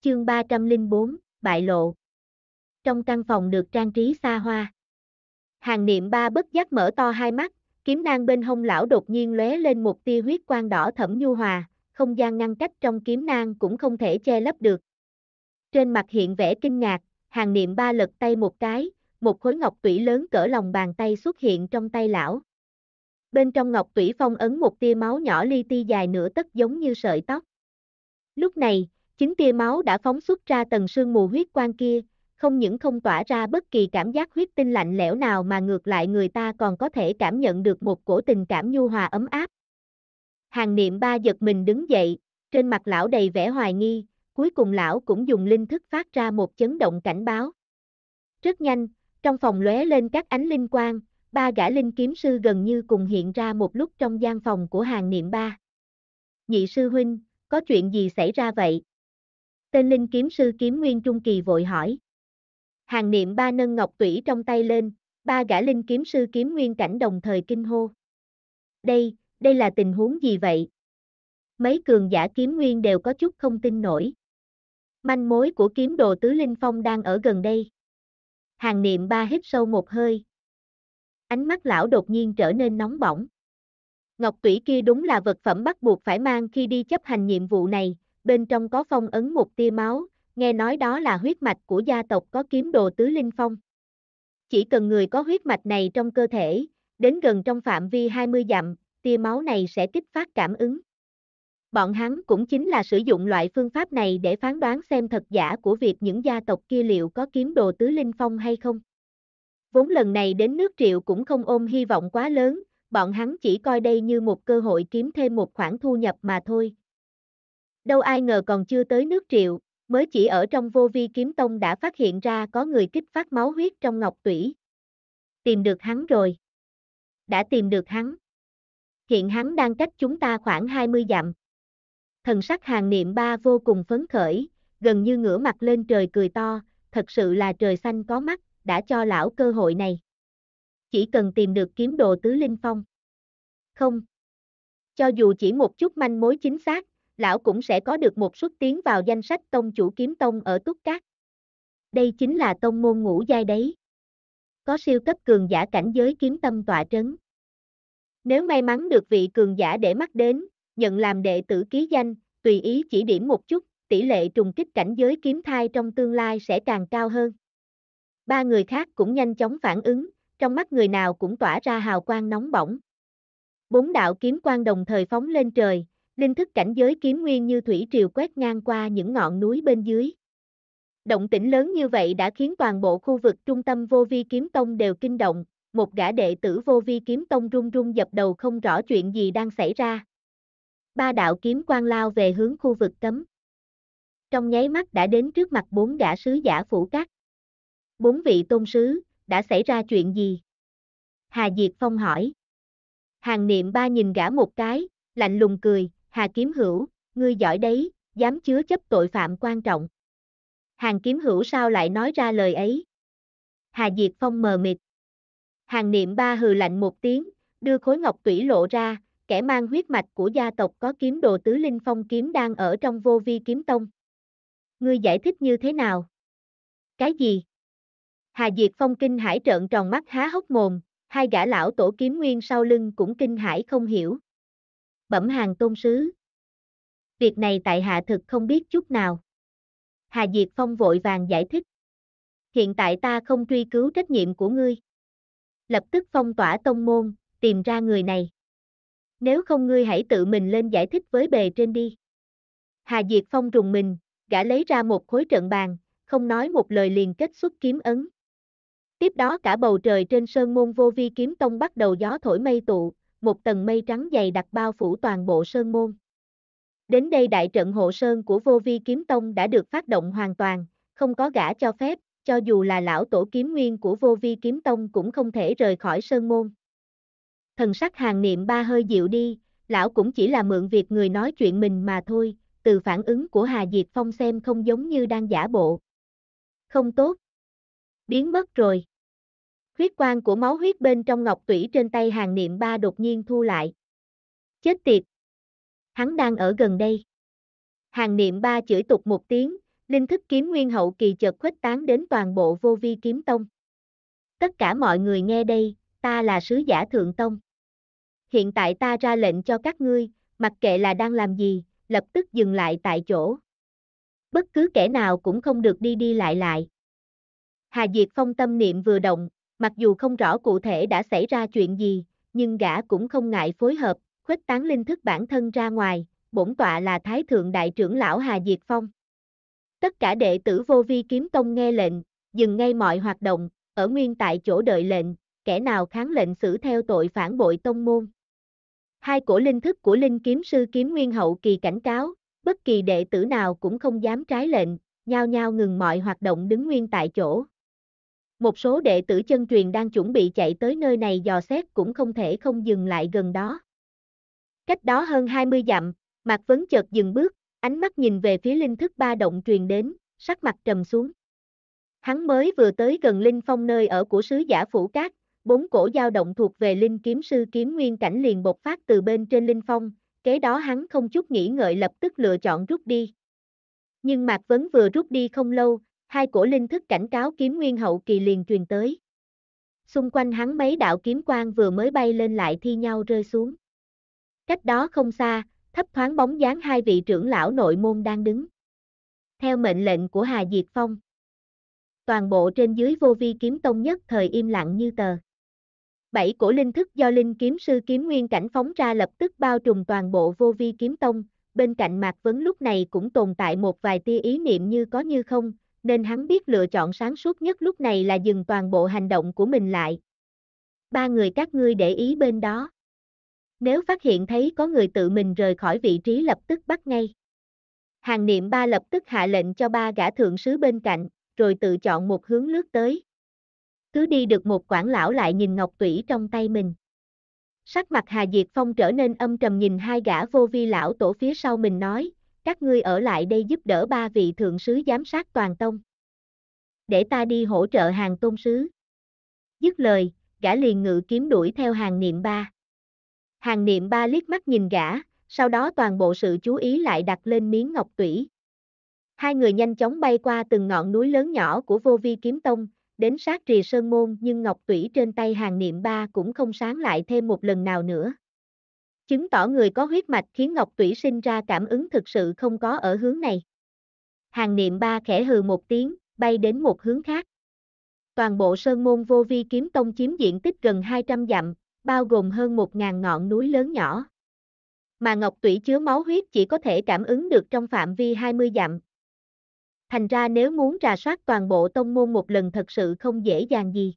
Chương 304, Bại lộ. Trong căn phòng được trang trí xa hoa. Hàng niệm ba bất giác mở to hai mắt, kiếm nang bên hông lão đột nhiên lóe lên một tia huyết quang đỏ thẩm nhu hòa, không gian ngăn cách trong kiếm nang cũng không thể che lấp được. Trên mặt hiện vẻ kinh ngạc, hàng niệm ba lật tay một cái, một khối ngọc tủy lớn cỡ lòng bàn tay xuất hiện trong tay lão. Bên trong ngọc tủy phong ấn một tia máu nhỏ li ti dài nửa tấc giống như sợi tóc. Lúc này, Chính tia máu đã phóng xuất ra tầng sương mù huyết quang kia, không những không tỏa ra bất kỳ cảm giác huyết tinh lạnh lẽo nào mà ngược lại người ta còn có thể cảm nhận được một cổ tình cảm nhu hòa ấm áp. Hàng niệm ba giật mình đứng dậy, trên mặt lão đầy vẻ hoài nghi, cuối cùng lão cũng dùng linh thức phát ra một chấn động cảnh báo. Rất nhanh, trong phòng lóe lên các ánh linh quang, ba gã linh kiếm sư gần như cùng hiện ra một lúc trong gian phòng của hàng niệm ba. Nhị sư huynh, có chuyện gì xảy ra vậy? Tên linh kiếm sư kiếm nguyên trung kỳ vội hỏi. Hàng niệm ba nâng ngọc tủy trong tay lên, ba gã linh kiếm sư kiếm nguyên cảnh đồng thời kinh hô. Đây, đây là tình huống gì vậy? Mấy cường giả kiếm nguyên đều có chút không tin nổi. Manh mối của kiếm đồ tứ linh phong đang ở gần đây. Hàng niệm ba hít sâu một hơi. Ánh mắt lão đột nhiên trở nên nóng bỏng. Ngọc tủy kia đúng là vật phẩm bắt buộc phải mang khi đi chấp hành nhiệm vụ này, bên trong có phong ấn một tia máu, nghe nói đó là huyết mạch của gia tộc có kiếm đồ tứ linh phong. Chỉ cần người có huyết mạch này trong cơ thể, đến gần trong phạm vi 20 dặm, tia máu này sẽ kích phát cảm ứng. Bọn hắn cũng chính là sử dụng loại phương pháp này để phán đoán xem thật giả của việc những gia tộc kia liệu có kiếm đồ tứ linh phong hay không. Vốn lần này đến nước triệu cũng không ôm hy vọng quá lớn, bọn hắn chỉ coi đây như một cơ hội kiếm thêm một khoản thu nhập mà thôi, Đâu ai ngờ còn chưa tới nước triệu, mới chỉ ở trong vô vi kiếm tông đã phát hiện ra có người kích phát máu huyết trong ngọc tủy. Tìm được hắn rồi. Đã tìm được hắn. Hiện hắn đang cách chúng ta khoảng 20 dặm. Thần sắc hàng niệm ba vô cùng phấn khởi, gần như ngửa mặt lên trời cười to, thật sự là trời xanh có mắt, đã cho lão cơ hội này. Chỉ cần tìm được kiếm đồ tứ linh phong. Không. Cho dù chỉ một chút manh mối chính xác, lão cũng sẽ có được một suất tiến vào danh sách tông chủ kiếm tông ở Túc Cát. Đây chính là tông môn ngũ giai đấy. Có siêu cấp cường giả cảnh giới kiếm tâm tọa trấn. Nếu may mắn được vị cường giả để mắt đến, nhận làm đệ tử ký danh, tùy ý chỉ điểm một chút, tỷ lệ trùng kích cảnh giới kiếm thai trong tương lai sẽ càng cao hơn. Ba người khác cũng nhanh chóng phản ứng, trong mắt người nào cũng tỏa ra hào quang nóng bỏng. Bốn đạo kiếm quang đồng thời phóng lên trời, Linh thức cảnh giới kiếm nguyên như thủy triều quét ngang qua những ngọn núi bên dưới. Động tĩnh lớn như vậy đã khiến toàn bộ khu vực trung tâm vô vi kiếm tông đều kinh động, một gã đệ tử vô vi kiếm tông run run dập đầu không rõ chuyện gì đang xảy ra. Ba đạo kiếm quan lao về hướng khu vực cấm. Trong nháy mắt đã đến trước mặt bốn gã sứ giả phủ cát. Bốn vị tôn sứ, đã xảy ra chuyện gì? Hà Diệt Phong hỏi. Hàng niệm ba nhìn gã một cái, lạnh lùng cười, Hà Kiếm Hữu, ngươi giỏi đấy, dám chứa chấp tội phạm quan trọng. Hàng Kiếm Hữu sao lại nói ra lời ấy? Hà Diệt Phong mờ mịt. Hàng niệm ba hừ lạnh một tiếng, đưa khối ngọc tủy lộ ra, kẻ mang huyết mạch của gia tộc có kiếm đồ tứ linh phong kiếm đang ở trong vô vi kiếm tông. Ngươi giải thích như thế nào? Cái gì? Hà Diệt Phong kinh hải trợn tròn mắt há hốc mồm, hai gã lão tổ kiếm nguyên sau lưng cũng kinh hải không hiểu bẩm hàng tôn sứ. Việc này tại hạ thực không biết chút nào. Hà Diệt Phong vội vàng giải thích. Hiện tại ta không truy cứu trách nhiệm của ngươi. Lập tức phong tỏa tông môn, tìm ra người này. Nếu không ngươi hãy tự mình lên giải thích với bề trên đi. Hà Diệt Phong rùng mình, gã lấy ra một khối trận bàn, không nói một lời liền kết xuất kiếm ấn. Tiếp đó cả bầu trời trên sơn môn vô vi kiếm tông bắt đầu gió thổi mây tụ, một tầng mây trắng dày đặc bao phủ toàn bộ sơn môn. Đến đây đại trận hộ sơn của vô vi kiếm tông đã được phát động hoàn toàn, không có gã cho phép, cho dù là lão tổ kiếm nguyên của vô vi kiếm tông cũng không thể rời khỏi sơn môn. Thần sắc hàng niệm ba hơi dịu đi, lão cũng chỉ là mượn việc người nói chuyện mình mà thôi, từ phản ứng của Hà Diệt Phong xem không giống như đang giả bộ. Không tốt. Biến mất rồi. Huyết quang của máu huyết bên trong ngọc tủy trên tay hàng niệm ba đột nhiên thu lại. Chết tiệt! Hắn đang ở gần đây. Hàng niệm ba chửi tục một tiếng, linh thức kiếm nguyên hậu kỳ chợt khuếch tán đến toàn bộ vô vi kiếm tông. Tất cả mọi người nghe đây, ta là sứ giả thượng tông. Hiện tại ta ra lệnh cho các ngươi, mặc kệ là đang làm gì, lập tức dừng lại tại chỗ. Bất cứ kẻ nào cũng không được đi đi lại lại. Hà Diệt Phong tâm niệm vừa động, Mặc dù không rõ cụ thể đã xảy ra chuyện gì, nhưng gã cũng không ngại phối hợp, khuếch tán linh thức bản thân ra ngoài, bổn tọa là Thái Thượng Đại trưởng Lão Hà Diệt Phong. Tất cả đệ tử vô vi kiếm tông nghe lệnh, dừng ngay mọi hoạt động, ở nguyên tại chỗ đợi lệnh, kẻ nào kháng lệnh xử theo tội phản bội tông môn. Hai cổ linh thức của linh kiếm sư kiếm nguyên hậu kỳ cảnh cáo, bất kỳ đệ tử nào cũng không dám trái lệnh, nhao nhao ngừng mọi hoạt động đứng nguyên tại chỗ một số đệ tử chân truyền đang chuẩn bị chạy tới nơi này dò xét cũng không thể không dừng lại gần đó. Cách đó hơn 20 dặm, Mạc Vấn chợt dừng bước, ánh mắt nhìn về phía linh thức ba động truyền đến, sắc mặt trầm xuống. Hắn mới vừa tới gần linh phong nơi ở của sứ giả phủ cát, bốn cổ dao động thuộc về linh kiếm sư kiếm nguyên cảnh liền bộc phát từ bên trên linh phong, kế đó hắn không chút nghĩ ngợi lập tức lựa chọn rút đi. Nhưng Mạc Vấn vừa rút đi không lâu, hai cổ linh thức cảnh cáo kiếm nguyên hậu kỳ liền truyền tới. Xung quanh hắn mấy đạo kiếm quang vừa mới bay lên lại thi nhau rơi xuống. Cách đó không xa, thấp thoáng bóng dáng hai vị trưởng lão nội môn đang đứng. Theo mệnh lệnh của Hà Diệt Phong, toàn bộ trên dưới vô vi kiếm tông nhất thời im lặng như tờ. Bảy cổ linh thức do linh kiếm sư kiếm nguyên cảnh phóng ra lập tức bao trùm toàn bộ vô vi kiếm tông, bên cạnh Mạc Vấn lúc này cũng tồn tại một vài tia ý niệm như có như không, nên hắn biết lựa chọn sáng suốt nhất lúc này là dừng toàn bộ hành động của mình lại. Ba người các ngươi để ý bên đó. Nếu phát hiện thấy có người tự mình rời khỏi vị trí lập tức bắt ngay. Hàng niệm ba lập tức hạ lệnh cho ba gã thượng sứ bên cạnh, rồi tự chọn một hướng lướt tới. Cứ đi được một quảng lão lại nhìn ngọc tủy trong tay mình. Sắc mặt Hà Diệt Phong trở nên âm trầm nhìn hai gã vô vi lão tổ phía sau mình nói, các ngươi ở lại đây giúp đỡ ba vị thượng sứ giám sát toàn tông. Để ta đi hỗ trợ hàng tôn sứ. Dứt lời, gã liền ngự kiếm đuổi theo hàng niệm ba. Hàng niệm ba liếc mắt nhìn gã, sau đó toàn bộ sự chú ý lại đặt lên miếng ngọc tủy. Hai người nhanh chóng bay qua từng ngọn núi lớn nhỏ của vô vi kiếm tông, đến sát rìa sơn môn nhưng ngọc tủy trên tay hàng niệm ba cũng không sáng lại thêm một lần nào nữa chứng tỏ người có huyết mạch khiến Ngọc Tủy sinh ra cảm ứng thực sự không có ở hướng này. Hàng niệm ba khẽ hừ một tiếng, bay đến một hướng khác. Toàn bộ sơn môn vô vi kiếm tông chiếm diện tích gần 200 dặm, bao gồm hơn 1.000 ngọn núi lớn nhỏ. Mà Ngọc Tủy chứa máu huyết chỉ có thể cảm ứng được trong phạm vi 20 dặm. Thành ra nếu muốn rà soát toàn bộ tông môn một lần thật sự không dễ dàng gì.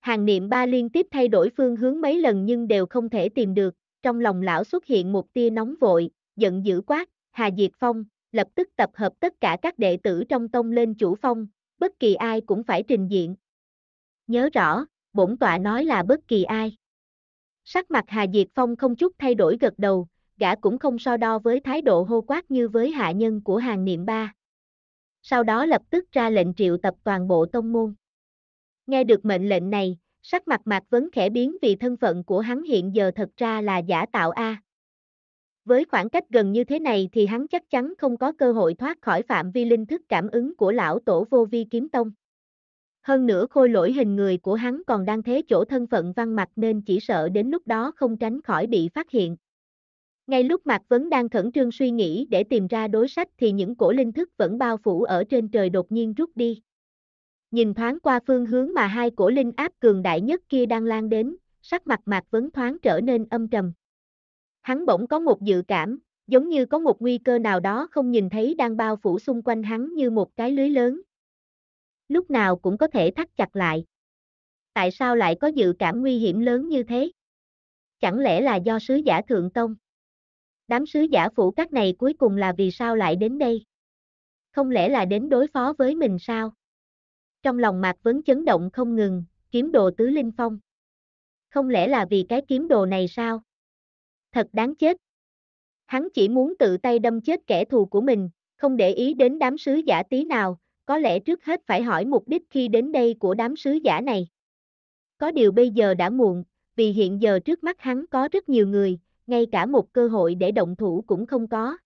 Hàng niệm ba liên tiếp thay đổi phương hướng mấy lần nhưng đều không thể tìm được, trong lòng lão xuất hiện một tia nóng vội, giận dữ quát, Hà Diệt Phong, lập tức tập hợp tất cả các đệ tử trong tông lên chủ phong, bất kỳ ai cũng phải trình diện. Nhớ rõ, bổn tọa nói là bất kỳ ai. Sắc mặt Hà Diệt Phong không chút thay đổi gật đầu, gã cũng không so đo với thái độ hô quát như với hạ nhân của hàng niệm ba. Sau đó lập tức ra lệnh triệu tập toàn bộ tông môn. Nghe được mệnh lệnh này, Sắc mặt Mạc Vấn khẽ biến vì thân phận của hắn hiện giờ thật ra là giả tạo A. Với khoảng cách gần như thế này thì hắn chắc chắn không có cơ hội thoát khỏi phạm vi linh thức cảm ứng của lão tổ vô vi kiếm tông. Hơn nữa khôi lỗi hình người của hắn còn đang thế chỗ thân phận văn mặt nên chỉ sợ đến lúc đó không tránh khỏi bị phát hiện. Ngay lúc Mạc Vấn đang khẩn trương suy nghĩ để tìm ra đối sách thì những cổ linh thức vẫn bao phủ ở trên trời đột nhiên rút đi nhìn thoáng qua phương hướng mà hai cổ linh áp cường đại nhất kia đang lan đến, sắc mặt mạc vấn thoáng trở nên âm trầm. Hắn bỗng có một dự cảm, giống như có một nguy cơ nào đó không nhìn thấy đang bao phủ xung quanh hắn như một cái lưới lớn. Lúc nào cũng có thể thắt chặt lại. Tại sao lại có dự cảm nguy hiểm lớn như thế? Chẳng lẽ là do sứ giả Thượng Tông? Đám sứ giả phủ các này cuối cùng là vì sao lại đến đây? Không lẽ là đến đối phó với mình sao? trong lòng Mạc Vấn chấn động không ngừng, kiếm đồ tứ linh phong. Không lẽ là vì cái kiếm đồ này sao? Thật đáng chết. Hắn chỉ muốn tự tay đâm chết kẻ thù của mình, không để ý đến đám sứ giả tí nào, có lẽ trước hết phải hỏi mục đích khi đến đây của đám sứ giả này. Có điều bây giờ đã muộn, vì hiện giờ trước mắt hắn có rất nhiều người, ngay cả một cơ hội để động thủ cũng không có.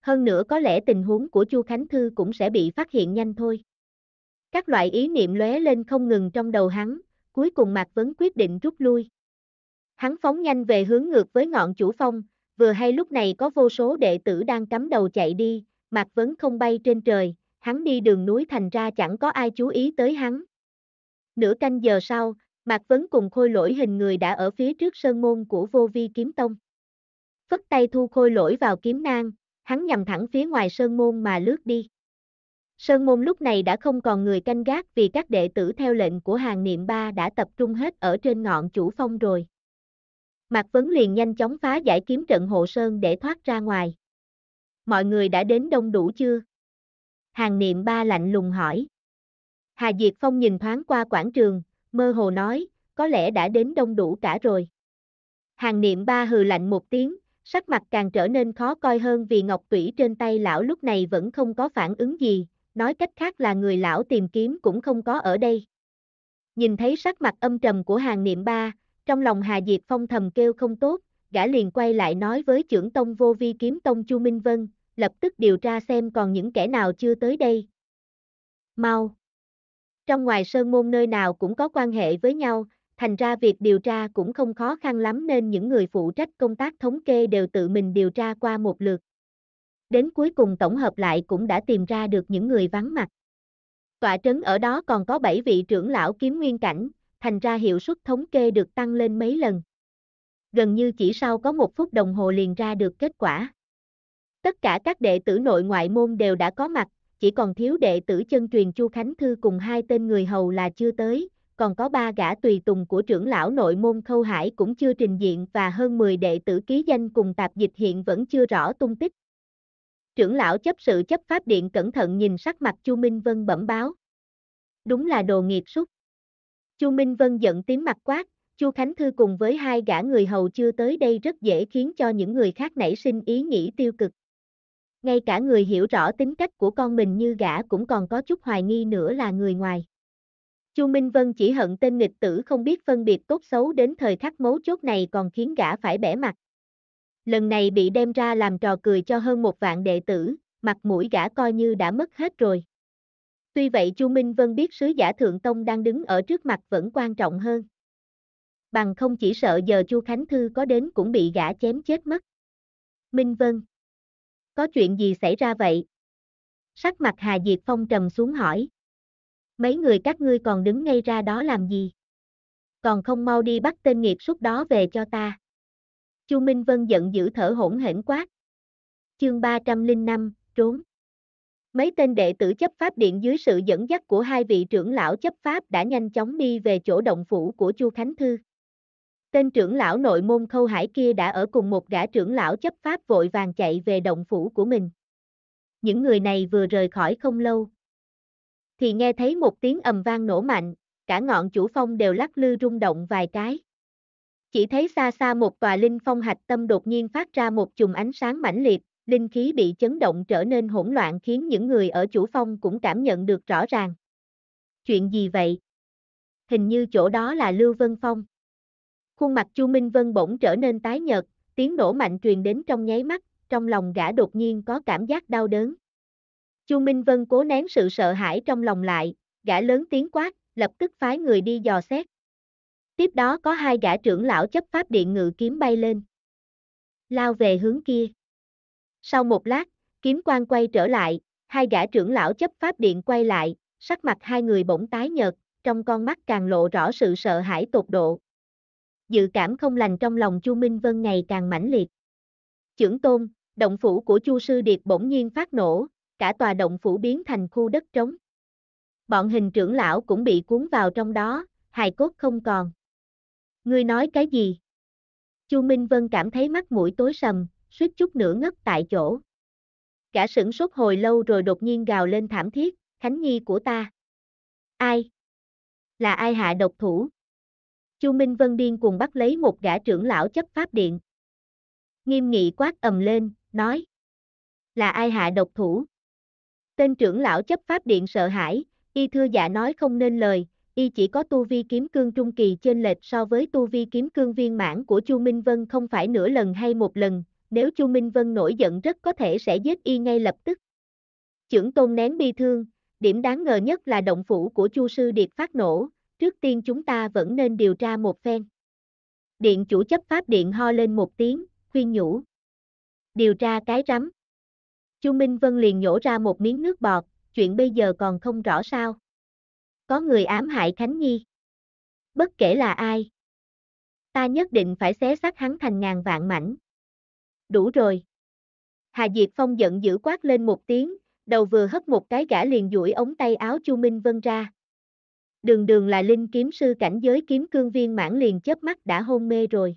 Hơn nữa có lẽ tình huống của Chu Khánh Thư cũng sẽ bị phát hiện nhanh thôi. Các loại ý niệm lóe lên không ngừng trong đầu hắn, cuối cùng Mạc Vấn quyết định rút lui. Hắn phóng nhanh về hướng ngược với ngọn chủ phong, vừa hay lúc này có vô số đệ tử đang cắm đầu chạy đi, Mạc Vấn không bay trên trời, hắn đi đường núi thành ra chẳng có ai chú ý tới hắn. Nửa canh giờ sau, Mạc Vấn cùng khôi lỗi hình người đã ở phía trước sơn môn của vô vi kiếm tông. Phất tay thu khôi lỗi vào kiếm nang, hắn nhằm thẳng phía ngoài sơn môn mà lướt đi. Sơn môn lúc này đã không còn người canh gác vì các đệ tử theo lệnh của hàng niệm ba đã tập trung hết ở trên ngọn chủ phong rồi. Mạc Vấn liền nhanh chóng phá giải kiếm trận hộ Sơn để thoát ra ngoài. Mọi người đã đến đông đủ chưa? Hàng niệm ba lạnh lùng hỏi. Hà Diệt Phong nhìn thoáng qua quảng trường, mơ hồ nói, có lẽ đã đến đông đủ cả rồi. Hàng niệm ba hừ lạnh một tiếng, sắc mặt càng trở nên khó coi hơn vì ngọc tủy trên tay lão lúc này vẫn không có phản ứng gì, nói cách khác là người lão tìm kiếm cũng không có ở đây. Nhìn thấy sắc mặt âm trầm của hàng niệm ba, trong lòng Hà Diệp Phong thầm kêu không tốt, gã liền quay lại nói với trưởng tông vô vi kiếm tông Chu Minh Vân, lập tức điều tra xem còn những kẻ nào chưa tới đây. Mau! Trong ngoài sơn môn nơi nào cũng có quan hệ với nhau, thành ra việc điều tra cũng không khó khăn lắm nên những người phụ trách công tác thống kê đều tự mình điều tra qua một lượt đến cuối cùng tổng hợp lại cũng đã tìm ra được những người vắng mặt. Tọa trấn ở đó còn có 7 vị trưởng lão kiếm nguyên cảnh, thành ra hiệu suất thống kê được tăng lên mấy lần. Gần như chỉ sau có một phút đồng hồ liền ra được kết quả. Tất cả các đệ tử nội ngoại môn đều đã có mặt, chỉ còn thiếu đệ tử chân truyền Chu Khánh Thư cùng hai tên người hầu là chưa tới, còn có ba gã tùy tùng của trưởng lão nội môn Khâu Hải cũng chưa trình diện và hơn 10 đệ tử ký danh cùng tạp dịch hiện vẫn chưa rõ tung tích trưởng lão chấp sự chấp pháp điện cẩn thận nhìn sắc mặt Chu Minh Vân bẩm báo. Đúng là đồ nghiệt súc. Chu Minh Vân giận tiếng mặt quát, Chu Khánh Thư cùng với hai gã người hầu chưa tới đây rất dễ khiến cho những người khác nảy sinh ý nghĩ tiêu cực. Ngay cả người hiểu rõ tính cách của con mình như gã cũng còn có chút hoài nghi nữa là người ngoài. Chu Minh Vân chỉ hận tên nghịch tử không biết phân biệt tốt xấu đến thời khắc mấu chốt này còn khiến gã phải bẻ mặt lần này bị đem ra làm trò cười cho hơn một vạn đệ tử, mặt mũi gã coi như đã mất hết rồi. Tuy vậy Chu Minh Vân biết sứ giả Thượng Tông đang đứng ở trước mặt vẫn quan trọng hơn. Bằng không chỉ sợ giờ Chu Khánh Thư có đến cũng bị gã chém chết mất. Minh Vân. Có chuyện gì xảy ra vậy? Sắc mặt Hà Diệt Phong trầm xuống hỏi. Mấy người các ngươi còn đứng ngay ra đó làm gì? Còn không mau đi bắt tên nghiệt súc đó về cho ta. Chu Minh Vân giận dữ thở hổn hển quát. Chương 305, trốn. Mấy tên đệ tử chấp pháp điện dưới sự dẫn dắt của hai vị trưởng lão chấp pháp đã nhanh chóng đi về chỗ động phủ của Chu Khánh Thư. Tên trưởng lão nội môn khâu hải kia đã ở cùng một gã trưởng lão chấp pháp vội vàng chạy về động phủ của mình. Những người này vừa rời khỏi không lâu. Thì nghe thấy một tiếng ầm vang nổ mạnh, cả ngọn chủ phong đều lắc lư rung động vài cái. Chỉ thấy xa xa một tòa linh phong hạch tâm đột nhiên phát ra một chùm ánh sáng mãnh liệt, linh khí bị chấn động trở nên hỗn loạn khiến những người ở chủ phong cũng cảm nhận được rõ ràng. Chuyện gì vậy? Hình như chỗ đó là Lưu Vân Phong. Khuôn mặt Chu Minh Vân bỗng trở nên tái nhợt, tiếng nổ mạnh truyền đến trong nháy mắt, trong lòng gã đột nhiên có cảm giác đau đớn. Chu Minh Vân cố nén sự sợ hãi trong lòng lại, gã lớn tiếng quát, lập tức phái người đi dò xét. Tiếp đó có hai gã trưởng lão chấp pháp điện ngự kiếm bay lên. Lao về hướng kia. Sau một lát, kiếm quan quay trở lại, hai gã trưởng lão chấp pháp điện quay lại, sắc mặt hai người bỗng tái nhợt, trong con mắt càng lộ rõ sự sợ hãi tột độ. Dự cảm không lành trong lòng Chu Minh Vân ngày càng mãnh liệt. trưởng tôn, động phủ của Chu Sư Điệp bỗng nhiên phát nổ, cả tòa động phủ biến thành khu đất trống. Bọn hình trưởng lão cũng bị cuốn vào trong đó, hài cốt không còn. Ngươi nói cái gì? Chu Minh Vân cảm thấy mắt mũi tối sầm, suýt chút nữa ngất tại chỗ. Cả sửng sốt hồi lâu rồi đột nhiên gào lên thảm thiết, Khánh Nhi của ta. Ai? Là ai hạ độc thủ? Chu Minh Vân điên cùng bắt lấy một gã trưởng lão chấp pháp điện. Nghiêm nghị quát ầm lên, nói. Là ai hạ độc thủ? Tên trưởng lão chấp pháp điện sợ hãi, y thưa dạ nói không nên lời, y chỉ có tu vi kiếm cương trung kỳ trên lệch so với tu vi kiếm cương viên mãn của Chu Minh Vân không phải nửa lần hay một lần, nếu Chu Minh Vân nổi giận rất có thể sẽ giết y ngay lập tức. Chưởng tôn nén bi thương, điểm đáng ngờ nhất là động phủ của Chu Sư Điệt phát nổ, trước tiên chúng ta vẫn nên điều tra một phen. Điện chủ chấp pháp điện ho lên một tiếng, khuyên nhủ. Điều tra cái rắm. Chu Minh Vân liền nhổ ra một miếng nước bọt, chuyện bây giờ còn không rõ sao có người ám hại Khánh Nhi. Bất kể là ai, ta nhất định phải xé xác hắn thành ngàn vạn mảnh. Đủ rồi. Hà Diệt Phong giận dữ quát lên một tiếng, đầu vừa hất một cái gã liền duỗi ống tay áo Chu Minh Vân ra. Đường đường là linh kiếm sư cảnh giới kiếm cương viên mãn liền chớp mắt đã hôn mê rồi.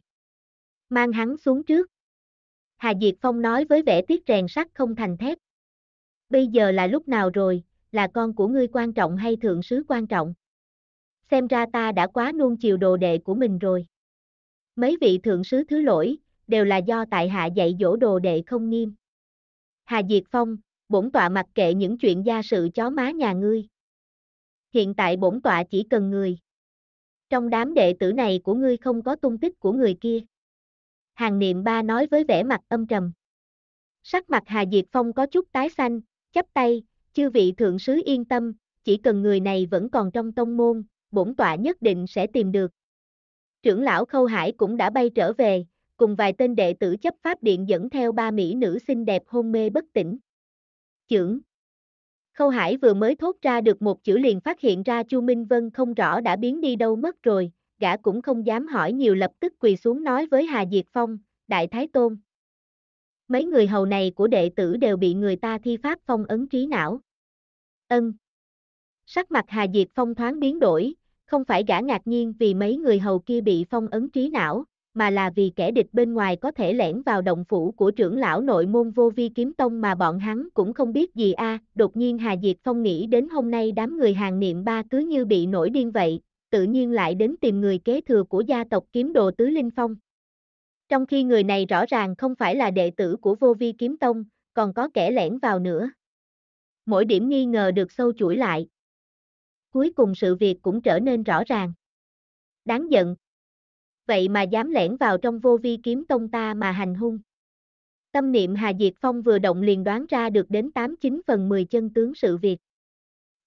Mang hắn xuống trước. Hà Diệt Phong nói với vẻ tiếc rèn sắt không thành thép. Bây giờ là lúc nào rồi, là con của ngươi quan trọng hay thượng sứ quan trọng? Xem ra ta đã quá nuông chiều đồ đệ của mình rồi. Mấy vị thượng sứ thứ lỗi, đều là do tại hạ dạy dỗ đồ đệ không nghiêm. Hà Diệt Phong, bổn tọa mặc kệ những chuyện gia sự chó má nhà ngươi. Hiện tại bổn tọa chỉ cần người. Trong đám đệ tử này của ngươi không có tung tích của người kia. Hàng niệm ba nói với vẻ mặt âm trầm. Sắc mặt Hà Diệt Phong có chút tái xanh, chắp tay, Chư vị thượng sứ yên tâm, chỉ cần người này vẫn còn trong tông môn, bổn tọa nhất định sẽ tìm được. Trưởng lão Khâu Hải cũng đã bay trở về, cùng vài tên đệ tử chấp pháp điện dẫn theo ba mỹ nữ xinh đẹp hôn mê bất tỉnh. Chưởng Khâu Hải vừa mới thốt ra được một chữ liền phát hiện ra Chu Minh Vân không rõ đã biến đi đâu mất rồi, gã cũng không dám hỏi nhiều lập tức quỳ xuống nói với Hà Diệt Phong, Đại Thái Tôn mấy người hầu này của đệ tử đều bị người ta thi pháp phong ấn trí não. Ân. Sắc mặt Hà Diệt Phong thoáng biến đổi, không phải gã ngạc nhiên vì mấy người hầu kia bị phong ấn trí não, mà là vì kẻ địch bên ngoài có thể lẻn vào động phủ của trưởng lão nội môn vô vi kiếm tông mà bọn hắn cũng không biết gì a. đột nhiên Hà Diệt Phong nghĩ đến hôm nay đám người hàng niệm ba cứ như bị nổi điên vậy, tự nhiên lại đến tìm người kế thừa của gia tộc kiếm đồ tứ linh phong. Trong khi người này rõ ràng không phải là đệ tử của vô vi kiếm tông, còn có kẻ lẻn vào nữa. Mỗi điểm nghi ngờ được sâu chuỗi lại. Cuối cùng sự việc cũng trở nên rõ ràng. Đáng giận. Vậy mà dám lẻn vào trong vô vi kiếm tông ta mà hành hung. Tâm niệm Hà Diệt Phong vừa động liền đoán ra được đến 89 phần 10 chân tướng sự việc.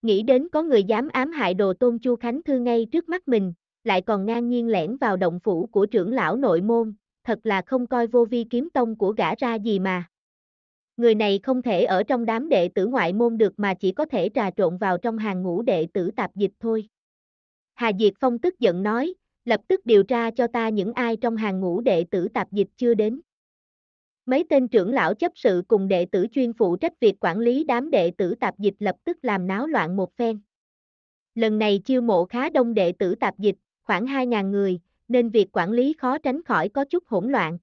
Nghĩ đến có người dám ám hại đồ tôn Chu Khánh Thư ngay trước mắt mình, lại còn ngang nhiên lẻn vào động phủ của trưởng lão nội môn, thật là không coi vô vi kiếm tông của gã ra gì mà. Người này không thể ở trong đám đệ tử ngoại môn được mà chỉ có thể trà trộn vào trong hàng ngũ đệ tử tạp dịch thôi. Hà Diệt Phong tức giận nói, lập tức điều tra cho ta những ai trong hàng ngũ đệ tử tạp dịch chưa đến. Mấy tên trưởng lão chấp sự cùng đệ tử chuyên phụ trách việc quản lý đám đệ tử tạp dịch lập tức làm náo loạn một phen. Lần này chiêu mộ khá đông đệ tử tạp dịch, khoảng 2.000 người, nên việc quản lý khó tránh khỏi có chút hỗn loạn.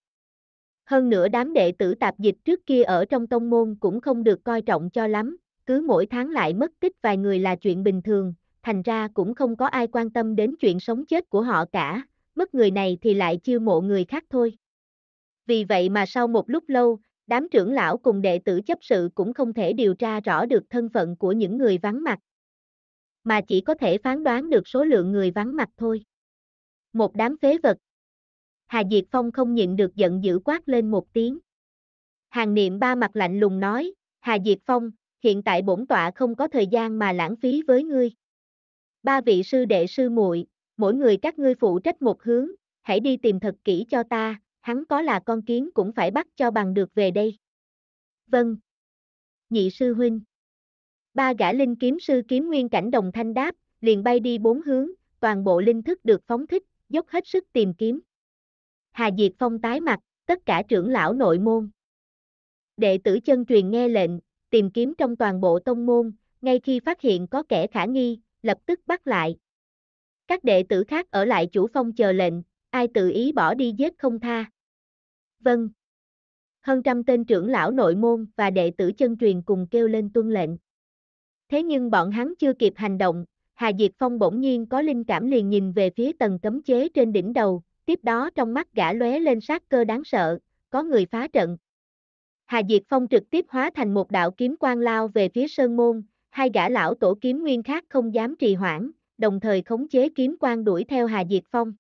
Hơn nữa đám đệ tử tạp dịch trước kia ở trong tông môn cũng không được coi trọng cho lắm, cứ mỗi tháng lại mất tích vài người là chuyện bình thường, thành ra cũng không có ai quan tâm đến chuyện sống chết của họ cả, mất người này thì lại chiêu mộ người khác thôi. Vì vậy mà sau một lúc lâu, đám trưởng lão cùng đệ tử chấp sự cũng không thể điều tra rõ được thân phận của những người vắng mặt, mà chỉ có thể phán đoán được số lượng người vắng mặt thôi. Một đám phế vật. Hà Diệt Phong không nhịn được giận dữ quát lên một tiếng. Hàng niệm ba mặt lạnh lùng nói, Hà Diệt Phong, hiện tại bổn tọa không có thời gian mà lãng phí với ngươi. Ba vị sư đệ sư muội, mỗi người các ngươi phụ trách một hướng, hãy đi tìm thật kỹ cho ta, hắn có là con kiến cũng phải bắt cho bằng được về đây. Vâng. Nhị sư huynh. Ba gã linh kiếm sư kiếm nguyên cảnh đồng thanh đáp, liền bay đi bốn hướng, toàn bộ linh thức được phóng thích, dốc hết sức tìm kiếm. Hà Diệt Phong tái mặt, tất cả trưởng lão nội môn. Đệ tử chân truyền nghe lệnh, tìm kiếm trong toàn bộ tông môn, ngay khi phát hiện có kẻ khả nghi, lập tức bắt lại. Các đệ tử khác ở lại chủ phong chờ lệnh, ai tự ý bỏ đi giết không tha. Vâng. Hơn trăm tên trưởng lão nội môn và đệ tử chân truyền cùng kêu lên tuân lệnh. Thế nhưng bọn hắn chưa kịp hành động, Hà Diệt Phong bỗng nhiên có linh cảm liền nhìn về phía tầng cấm chế trên đỉnh đầu, tiếp đó trong mắt gã lóe lên sát cơ đáng sợ, có người phá trận. Hà Diệt Phong trực tiếp hóa thành một đạo kiếm quang lao về phía Sơn Môn, hai gã lão tổ kiếm nguyên khác không dám trì hoãn, đồng thời khống chế kiếm quang đuổi theo Hà Diệt Phong.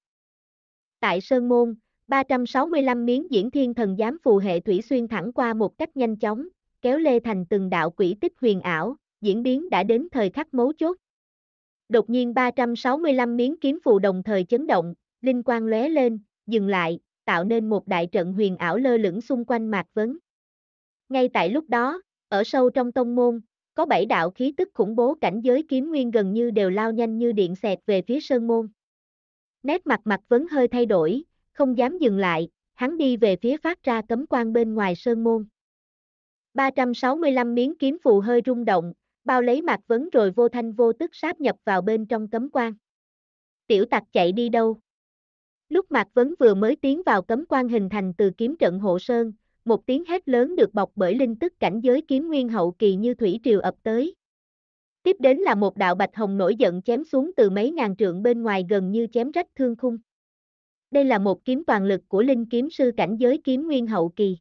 Tại Sơn Môn, 365 miếng diễn thiên thần giám phù hệ thủy xuyên thẳng qua một cách nhanh chóng, kéo lê thành từng đạo quỷ tích huyền ảo, diễn biến đã đến thời khắc mấu chốt, Đột nhiên 365 miếng kiếm phù đồng thời chấn động, linh quang lóe lên, dừng lại, tạo nên một đại trận huyền ảo lơ lửng xung quanh Mạc Vấn. Ngay tại lúc đó, ở sâu trong tông môn, có bảy đạo khí tức khủng bố cảnh giới kiếm nguyên gần như đều lao nhanh như điện xẹt về phía sơn môn. Nét mặt Mạc Vấn hơi thay đổi, không dám dừng lại, hắn đi về phía phát ra cấm quan bên ngoài sơn môn. 365 miếng kiếm phù hơi rung động, bao lấy Mạc Vấn rồi vô thanh vô tức sáp nhập vào bên trong cấm quan. Tiểu tặc chạy đi đâu? Lúc Mạc Vấn vừa mới tiến vào cấm quan hình thành từ kiếm trận hộ sơn, một tiếng hét lớn được bọc bởi linh tức cảnh giới kiếm nguyên hậu kỳ như thủy triều ập tới. Tiếp đến là một đạo bạch hồng nổi giận chém xuống từ mấy ngàn trượng bên ngoài gần như chém rách thương khung. Đây là một kiếm toàn lực của linh kiếm sư cảnh giới kiếm nguyên hậu kỳ.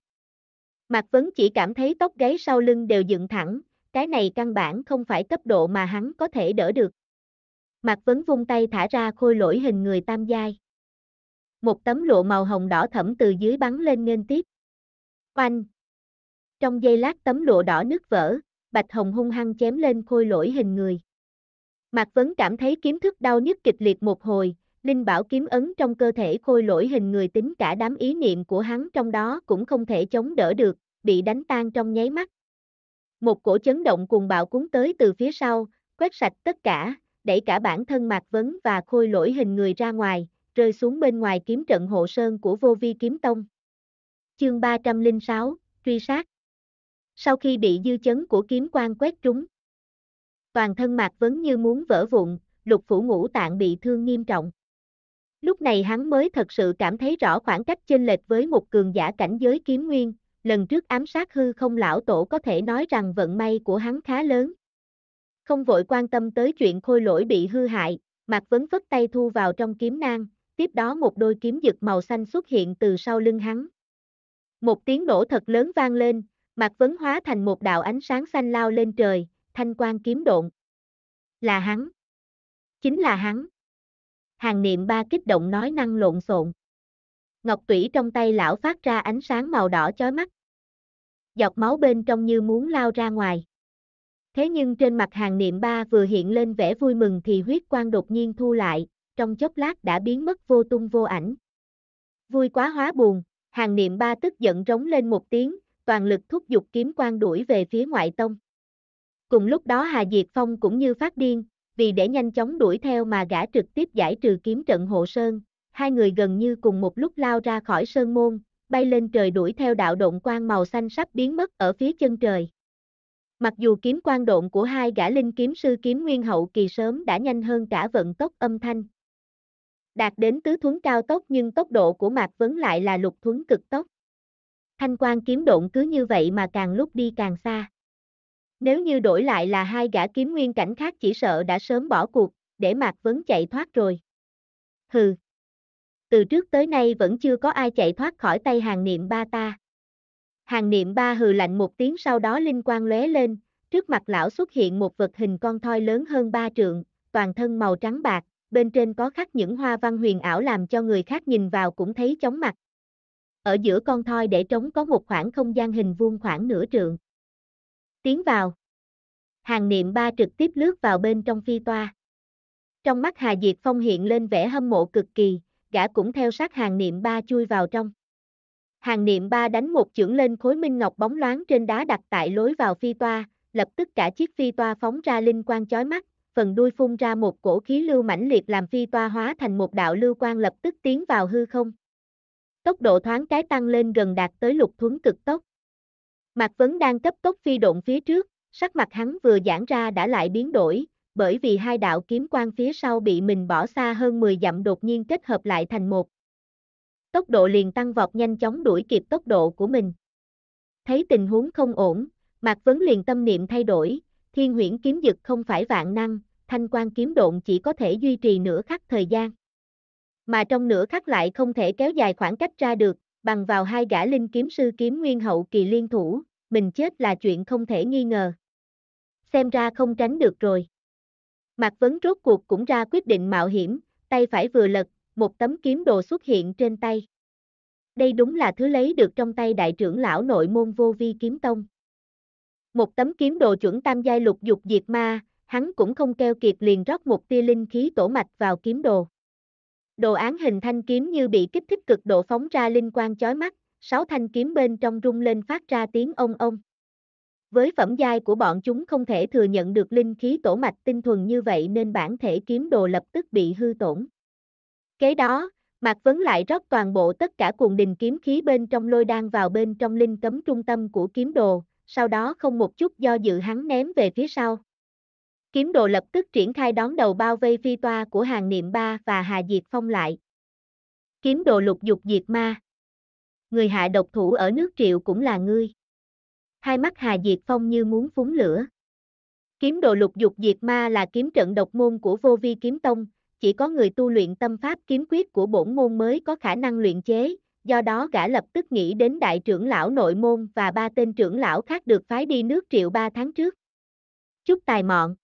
Mạc Vấn chỉ cảm thấy tóc gáy sau lưng đều dựng thẳng, cái này căn bản không phải cấp độ mà hắn có thể đỡ được. Mạc Vấn vung tay thả ra khôi lỗi hình người tam giai. Một tấm lụa màu hồng đỏ thẫm từ dưới bắn lên nghênh tiếp. Oanh! Trong giây lát tấm lụa đỏ nứt vỡ, Bạch Hồng hung hăng chém lên khôi lỗi hình người. Mạc Vấn cảm thấy kiếm thức đau nhức kịch liệt một hồi, Linh Bảo kiếm ấn trong cơ thể khôi lỗi hình người tính cả đám ý niệm của hắn trong đó cũng không thể chống đỡ được, bị đánh tan trong nháy mắt, một cổ chấn động cuồng bạo cuốn tới từ phía sau, quét sạch tất cả, đẩy cả bản thân Mạc Vấn và khôi lỗi hình người ra ngoài, rơi xuống bên ngoài kiếm trận hộ sơn của vô vi kiếm tông. Chương 306, Truy sát Sau khi bị dư chấn của kiếm quan quét trúng, toàn thân Mạc Vấn như muốn vỡ vụn, lục phủ ngũ tạng bị thương nghiêm trọng. Lúc này hắn mới thật sự cảm thấy rõ khoảng cách chênh lệch với một cường giả cảnh giới kiếm nguyên, lần trước ám sát hư không lão tổ có thể nói rằng vận may của hắn khá lớn. Không vội quan tâm tới chuyện khôi lỗi bị hư hại, Mạc Vấn phất tay thu vào trong kiếm nang, tiếp đó một đôi kiếm giật màu xanh xuất hiện từ sau lưng hắn. Một tiếng nổ thật lớn vang lên, Mạc Vấn hóa thành một đạo ánh sáng xanh lao lên trời, thanh quan kiếm độn. Là hắn. Chính là hắn. Hàng niệm ba kích động nói năng lộn xộn. Ngọc tủy trong tay lão phát ra ánh sáng màu đỏ chói mắt. Giọt máu bên trong như muốn lao ra ngoài. Thế nhưng trên mặt hàng niệm ba vừa hiện lên vẻ vui mừng thì huyết quang đột nhiên thu lại, trong chốc lát đã biến mất vô tung vô ảnh. Vui quá hóa buồn, hàng niệm ba tức giận rống lên một tiếng, toàn lực thúc giục kiếm quang đuổi về phía ngoại tông. Cùng lúc đó Hà Diệt Phong cũng như phát điên, vì để nhanh chóng đuổi theo mà gã trực tiếp giải trừ kiếm trận hộ sơn, hai người gần như cùng một lúc lao ra khỏi sơn môn, bay lên trời đuổi theo đạo động quang màu xanh sắp biến mất ở phía chân trời. Mặc dù kiếm quang độn của hai gã linh kiếm sư kiếm nguyên hậu kỳ sớm đã nhanh hơn cả vận tốc âm thanh. Đạt đến tứ thuấn cao tốc nhưng tốc độ của Mạc Vấn lại là lục thuấn cực tốc. Thanh quan kiếm độn cứ như vậy mà càng lúc đi càng xa. Nếu như đổi lại là hai gã kiếm nguyên cảnh khác chỉ sợ đã sớm bỏ cuộc, để Mạc Vấn chạy thoát rồi. Hừ, từ trước tới nay vẫn chưa có ai chạy thoát khỏi tay hàng niệm ba ta. Hàng niệm ba hừ lạnh một tiếng sau đó linh quang lóe lên, trước mặt lão xuất hiện một vật hình con thoi lớn hơn ba trượng, toàn thân màu trắng bạc, bên trên có khắc những hoa văn huyền ảo làm cho người khác nhìn vào cũng thấy chóng mặt. Ở giữa con thoi để trống có một khoảng không gian hình vuông khoảng nửa trượng. Tiến vào. Hàng niệm ba trực tiếp lướt vào bên trong phi toa. Trong mắt Hà Diệt Phong hiện lên vẻ hâm mộ cực kỳ, gã cũng theo sát hàng niệm ba chui vào trong. Hàng niệm ba đánh một chưởng lên khối minh ngọc bóng loáng trên đá đặt tại lối vào phi toa, lập tức cả chiếc phi toa phóng ra linh quang chói mắt, phần đuôi phun ra một cổ khí lưu mãnh liệt làm phi toa hóa thành một đạo lưu quang lập tức tiến vào hư không. Tốc độ thoáng cái tăng lên gần đạt tới lục thuấn cực tốc. Mạc Vấn đang cấp tốc phi độn phía trước, sắc mặt hắn vừa giãn ra đã lại biến đổi, bởi vì hai đạo kiếm quan phía sau bị mình bỏ xa hơn 10 dặm đột nhiên kết hợp lại thành một. Tốc độ liền tăng vọt nhanh chóng đuổi kịp tốc độ của mình. Thấy tình huống không ổn, Mạc Vấn liền tâm niệm thay đổi, thiên huyễn kiếm dực không phải vạn năng, thanh quan kiếm độn chỉ có thể duy trì nửa khắc thời gian. Mà trong nửa khắc lại không thể kéo dài khoảng cách ra được, bằng vào hai gã linh kiếm sư kiếm nguyên hậu kỳ liên thủ, mình chết là chuyện không thể nghi ngờ. Xem ra không tránh được rồi. Mạc Vấn rốt cuộc cũng ra quyết định mạo hiểm, tay phải vừa lật, một tấm kiếm đồ xuất hiện trên tay. Đây đúng là thứ lấy được trong tay đại trưởng lão nội môn vô vi kiếm tông. Một tấm kiếm đồ chuẩn tam giai lục dục diệt ma, hắn cũng không keo kiệt liền rót một tia linh khí tổ mạch vào kiếm đồ. Đồ án hình thanh kiếm như bị kích thích cực độ phóng ra linh quang chói mắt, sáu thanh kiếm bên trong rung lên phát ra tiếng ông ông. Với phẩm giai của bọn chúng không thể thừa nhận được linh khí tổ mạch tinh thuần như vậy nên bản thể kiếm đồ lập tức bị hư tổn. Kế đó, Mạc Vấn lại rót toàn bộ tất cả cuồng đình kiếm khí bên trong lôi đan vào bên trong linh cấm trung tâm của kiếm đồ, sau đó không một chút do dự hắn ném về phía sau. Kiếm đồ lập tức triển khai đón đầu bao vây phi toa của hàng niệm ba và Hà Diệt Phong lại. Kiếm đồ lục dục diệt ma. Người hạ độc thủ ở nước triệu cũng là ngươi hai mắt Hà Diệt Phong như muốn phúng lửa. Kiếm đồ lục dục diệt ma là kiếm trận độc môn của vô vi kiếm tông, chỉ có người tu luyện tâm pháp kiếm quyết của bổn môn mới có khả năng luyện chế, do đó gã lập tức nghĩ đến đại trưởng lão nội môn và ba tên trưởng lão khác được phái đi nước triệu ba tháng trước. Chúc tài mọn.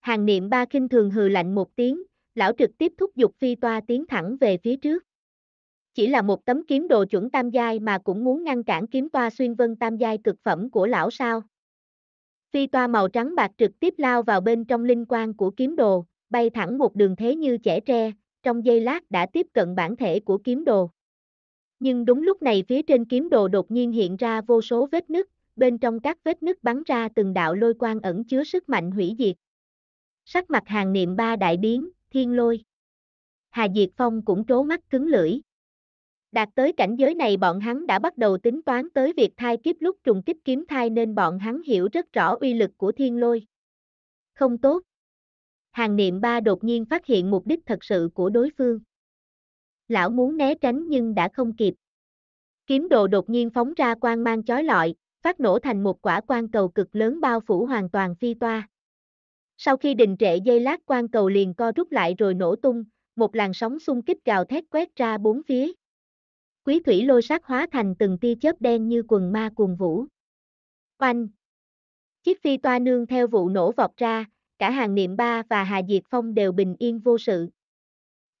Hàng niệm ba kinh thường hừ lạnh một tiếng, lão trực tiếp thúc dục phi toa tiến thẳng về phía trước. Chỉ là một tấm kiếm đồ chuẩn tam giai mà cũng muốn ngăn cản kiếm toa xuyên vân tam giai cực phẩm của lão sao. Phi toa màu trắng bạc trực tiếp lao vào bên trong linh quang của kiếm đồ, bay thẳng một đường thế như trẻ tre, trong giây lát đã tiếp cận bản thể của kiếm đồ. Nhưng đúng lúc này phía trên kiếm đồ đột nhiên hiện ra vô số vết nứt, bên trong các vết nứt bắn ra từng đạo lôi quang ẩn chứa sức mạnh hủy diệt. Sắc mặt hàng niệm ba đại biến, thiên lôi. Hà Diệt Phong cũng trố mắt cứng lưỡi. Đạt tới cảnh giới này bọn hắn đã bắt đầu tính toán tới việc thai kiếp lúc trùng kích kiếm thai nên bọn hắn hiểu rất rõ uy lực của thiên lôi. Không tốt. Hàng niệm ba đột nhiên phát hiện mục đích thật sự của đối phương. Lão muốn né tránh nhưng đã không kịp. Kiếm đồ đột nhiên phóng ra quang mang chói lọi, phát nổ thành một quả quang cầu cực lớn bao phủ hoàn toàn phi toa. Sau khi đình trệ dây lát quang cầu liền co rút lại rồi nổ tung, một làn sóng xung kích gào thét quét ra bốn phía quý thủy lôi sát hóa thành từng tia chớp đen như quần ma cuồng vũ. Oanh! Chiếc phi toa nương theo vụ nổ vọt ra, cả hàng niệm ba và Hà Diệt Phong đều bình yên vô sự.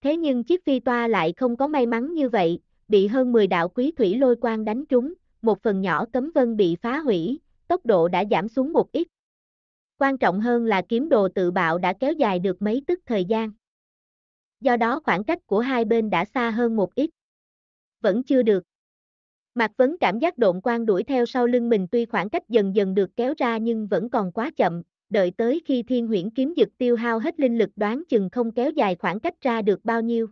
Thế nhưng chiếc phi toa lại không có may mắn như vậy, bị hơn 10 đạo quý thủy lôi quang đánh trúng, một phần nhỏ cấm vân bị phá hủy, tốc độ đã giảm xuống một ít. Quan trọng hơn là kiếm đồ tự bạo đã kéo dài được mấy tức thời gian. Do đó khoảng cách của hai bên đã xa hơn một ít vẫn chưa được. Mạc Vấn cảm giác độn quang đuổi theo sau lưng mình tuy khoảng cách dần dần được kéo ra nhưng vẫn còn quá chậm, đợi tới khi thiên huyễn kiếm dực tiêu hao hết linh lực đoán chừng không kéo dài khoảng cách ra được bao nhiêu.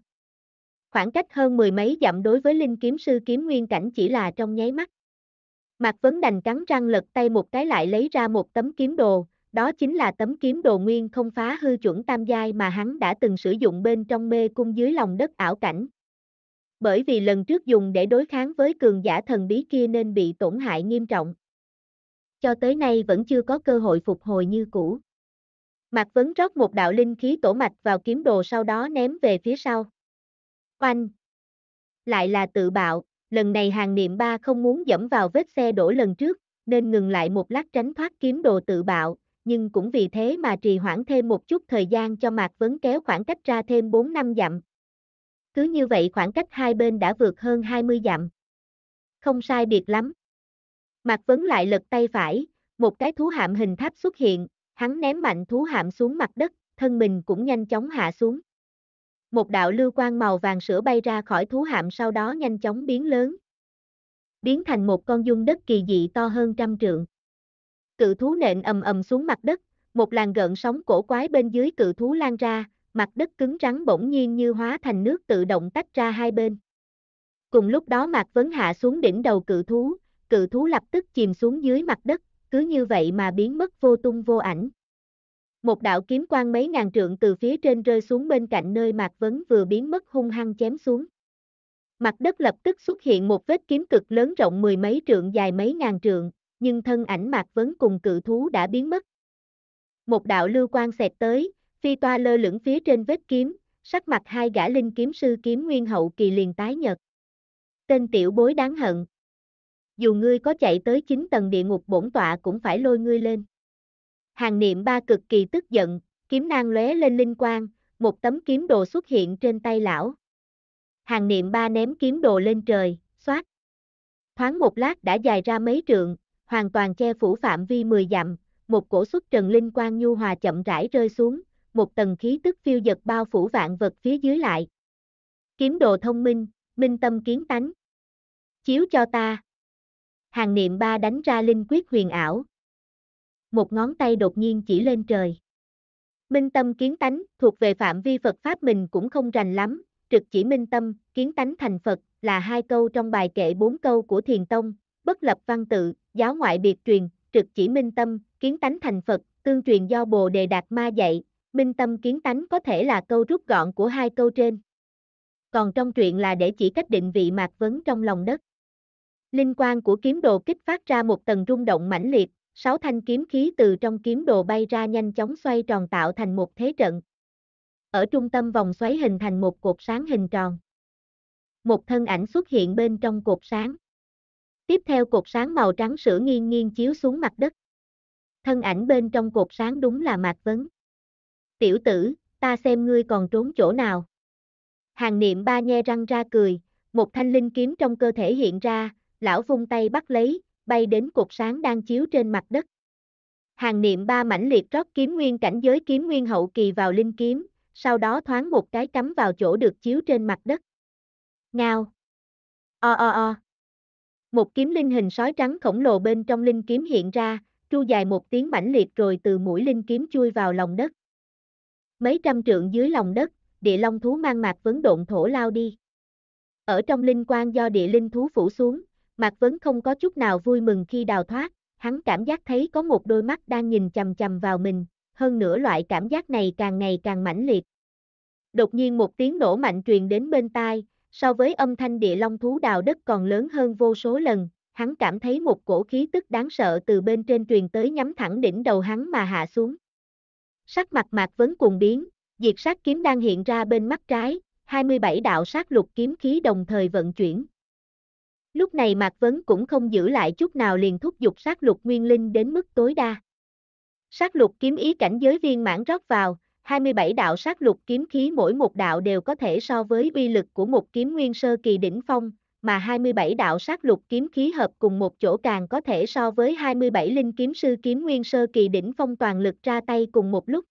Khoảng cách hơn mười mấy dặm đối với linh kiếm sư kiếm nguyên cảnh chỉ là trong nháy mắt. Mạc Vấn đành cắn răng lật tay một cái lại lấy ra một tấm kiếm đồ, đó chính là tấm kiếm đồ nguyên không phá hư chuẩn tam giai mà hắn đã từng sử dụng bên trong mê cung dưới lòng đất ảo cảnh bởi vì lần trước dùng để đối kháng với cường giả thần bí kia nên bị tổn hại nghiêm trọng. Cho tới nay vẫn chưa có cơ hội phục hồi như cũ. Mạc Vấn rót một đạo linh khí tổ mạch vào kiếm đồ sau đó ném về phía sau. Oanh! Lại là tự bạo, lần này hàng niệm ba không muốn dẫm vào vết xe đổ lần trước, nên ngừng lại một lát tránh thoát kiếm đồ tự bạo, nhưng cũng vì thế mà trì hoãn thêm một chút thời gian cho Mạc Vấn kéo khoảng cách ra thêm 4 năm dặm, cứ như vậy khoảng cách hai bên đã vượt hơn 20 dặm. Không sai biệt lắm. Mạc Vấn lại lật tay phải, một cái thú hạm hình tháp xuất hiện, hắn ném mạnh thú hạm xuống mặt đất, thân mình cũng nhanh chóng hạ xuống. Một đạo lưu quang màu vàng sữa bay ra khỏi thú hạm sau đó nhanh chóng biến lớn. Biến thành một con dung đất kỳ dị to hơn trăm trượng. Cự thú nện ầm ầm xuống mặt đất, một làn gợn sóng cổ quái bên dưới cự thú lan ra, mặt đất cứng rắn bỗng nhiên như hóa thành nước tự động tách ra hai bên. Cùng lúc đó Mạc Vấn hạ xuống đỉnh đầu cự thú, cự thú lập tức chìm xuống dưới mặt đất, cứ như vậy mà biến mất vô tung vô ảnh. Một đạo kiếm quang mấy ngàn trượng từ phía trên rơi xuống bên cạnh nơi Mạc Vấn vừa biến mất hung hăng chém xuống. Mặt đất lập tức xuất hiện một vết kiếm cực lớn rộng mười mấy trượng dài mấy ngàn trượng, nhưng thân ảnh Mạc Vấn cùng cự thú đã biến mất. Một đạo lưu quang xẹt tới, phi toa lơ lửng phía trên vết kiếm, sắc mặt hai gã linh kiếm sư kiếm nguyên hậu kỳ liền tái nhật. Tên tiểu bối đáng hận. Dù ngươi có chạy tới 9 tầng địa ngục bổn tọa cũng phải lôi ngươi lên. Hàng niệm ba cực kỳ tức giận, kiếm nang lóe lên linh quang, một tấm kiếm đồ xuất hiện trên tay lão. Hàng niệm ba ném kiếm đồ lên trời, xoát. Thoáng một lát đã dài ra mấy trượng, hoàn toàn che phủ phạm vi 10 dặm, một cổ xuất trần linh quang nhu hòa chậm rãi rơi xuống, một tầng khí tức phiêu dật bao phủ vạn vật phía dưới lại. Kiếm đồ thông minh, minh tâm kiến tánh. Chiếu cho ta. Hàng niệm ba đánh ra linh quyết huyền ảo. Một ngón tay đột nhiên chỉ lên trời. Minh tâm kiến tánh thuộc về phạm vi Phật Pháp mình cũng không rành lắm, trực chỉ minh tâm, kiến tánh thành Phật là hai câu trong bài kệ bốn câu của Thiền Tông, bất lập văn tự, giáo ngoại biệt truyền, trực chỉ minh tâm, kiến tánh thành Phật, tương truyền do Bồ Đề Đạt Ma dạy, minh tâm kiến tánh có thể là câu rút gọn của hai câu trên. Còn trong truyện là để chỉ cách định vị mạc vấn trong lòng đất. Linh quang của kiếm đồ kích phát ra một tầng rung động mãnh liệt, sáu thanh kiếm khí từ trong kiếm đồ bay ra nhanh chóng xoay tròn tạo thành một thế trận. Ở trung tâm vòng xoáy hình thành một cột sáng hình tròn. Một thân ảnh xuất hiện bên trong cột sáng. Tiếp theo cột sáng màu trắng sữa nghiêng nghiêng chiếu xuống mặt đất. Thân ảnh bên trong cột sáng đúng là Mạc Vấn tiểu tử, ta xem ngươi còn trốn chỗ nào. Hàng niệm ba nhe răng ra cười, một thanh linh kiếm trong cơ thể hiện ra, lão vung tay bắt lấy, bay đến cột sáng đang chiếu trên mặt đất. Hàng niệm ba mãnh liệt rót kiếm nguyên cảnh giới kiếm nguyên hậu kỳ vào linh kiếm, sau đó thoáng một cái cắm vào chỗ được chiếu trên mặt đất. Ngao. O o o. Một kiếm linh hình sói trắng khổng lồ bên trong linh kiếm hiện ra, tru dài một tiếng mãnh liệt rồi từ mũi linh kiếm chui vào lòng đất. Mấy trăm trượng dưới lòng đất, địa long thú mang mạc vấn độn thổ lao đi. Ở trong linh quan do địa linh thú phủ xuống, mạc vấn không có chút nào vui mừng khi đào thoát, hắn cảm giác thấy có một đôi mắt đang nhìn chầm chầm vào mình, hơn nữa loại cảm giác này càng ngày càng mãnh liệt. Đột nhiên một tiếng nổ mạnh truyền đến bên tai, so với âm thanh địa long thú đào đất còn lớn hơn vô số lần, hắn cảm thấy một cổ khí tức đáng sợ từ bên trên truyền tới nhắm thẳng đỉnh đầu hắn mà hạ xuống. Sắc mặt mạc vấn cuồng biến, diệt sát kiếm đang hiện ra bên mắt trái, 27 đạo sát lục kiếm khí đồng thời vận chuyển. Lúc này Mạc Vấn cũng không giữ lại chút nào liền thúc giục sát lục nguyên linh đến mức tối đa. Sát lục kiếm ý cảnh giới viên mãn rót vào, 27 đạo sát lục kiếm khí mỗi một đạo đều có thể so với uy lực của một kiếm nguyên sơ kỳ đỉnh phong, mà 27 đạo sát lục kiếm khí hợp cùng một chỗ càng có thể so với 27 linh kiếm sư kiếm nguyên sơ kỳ đỉnh phong toàn lực ra tay cùng một lúc.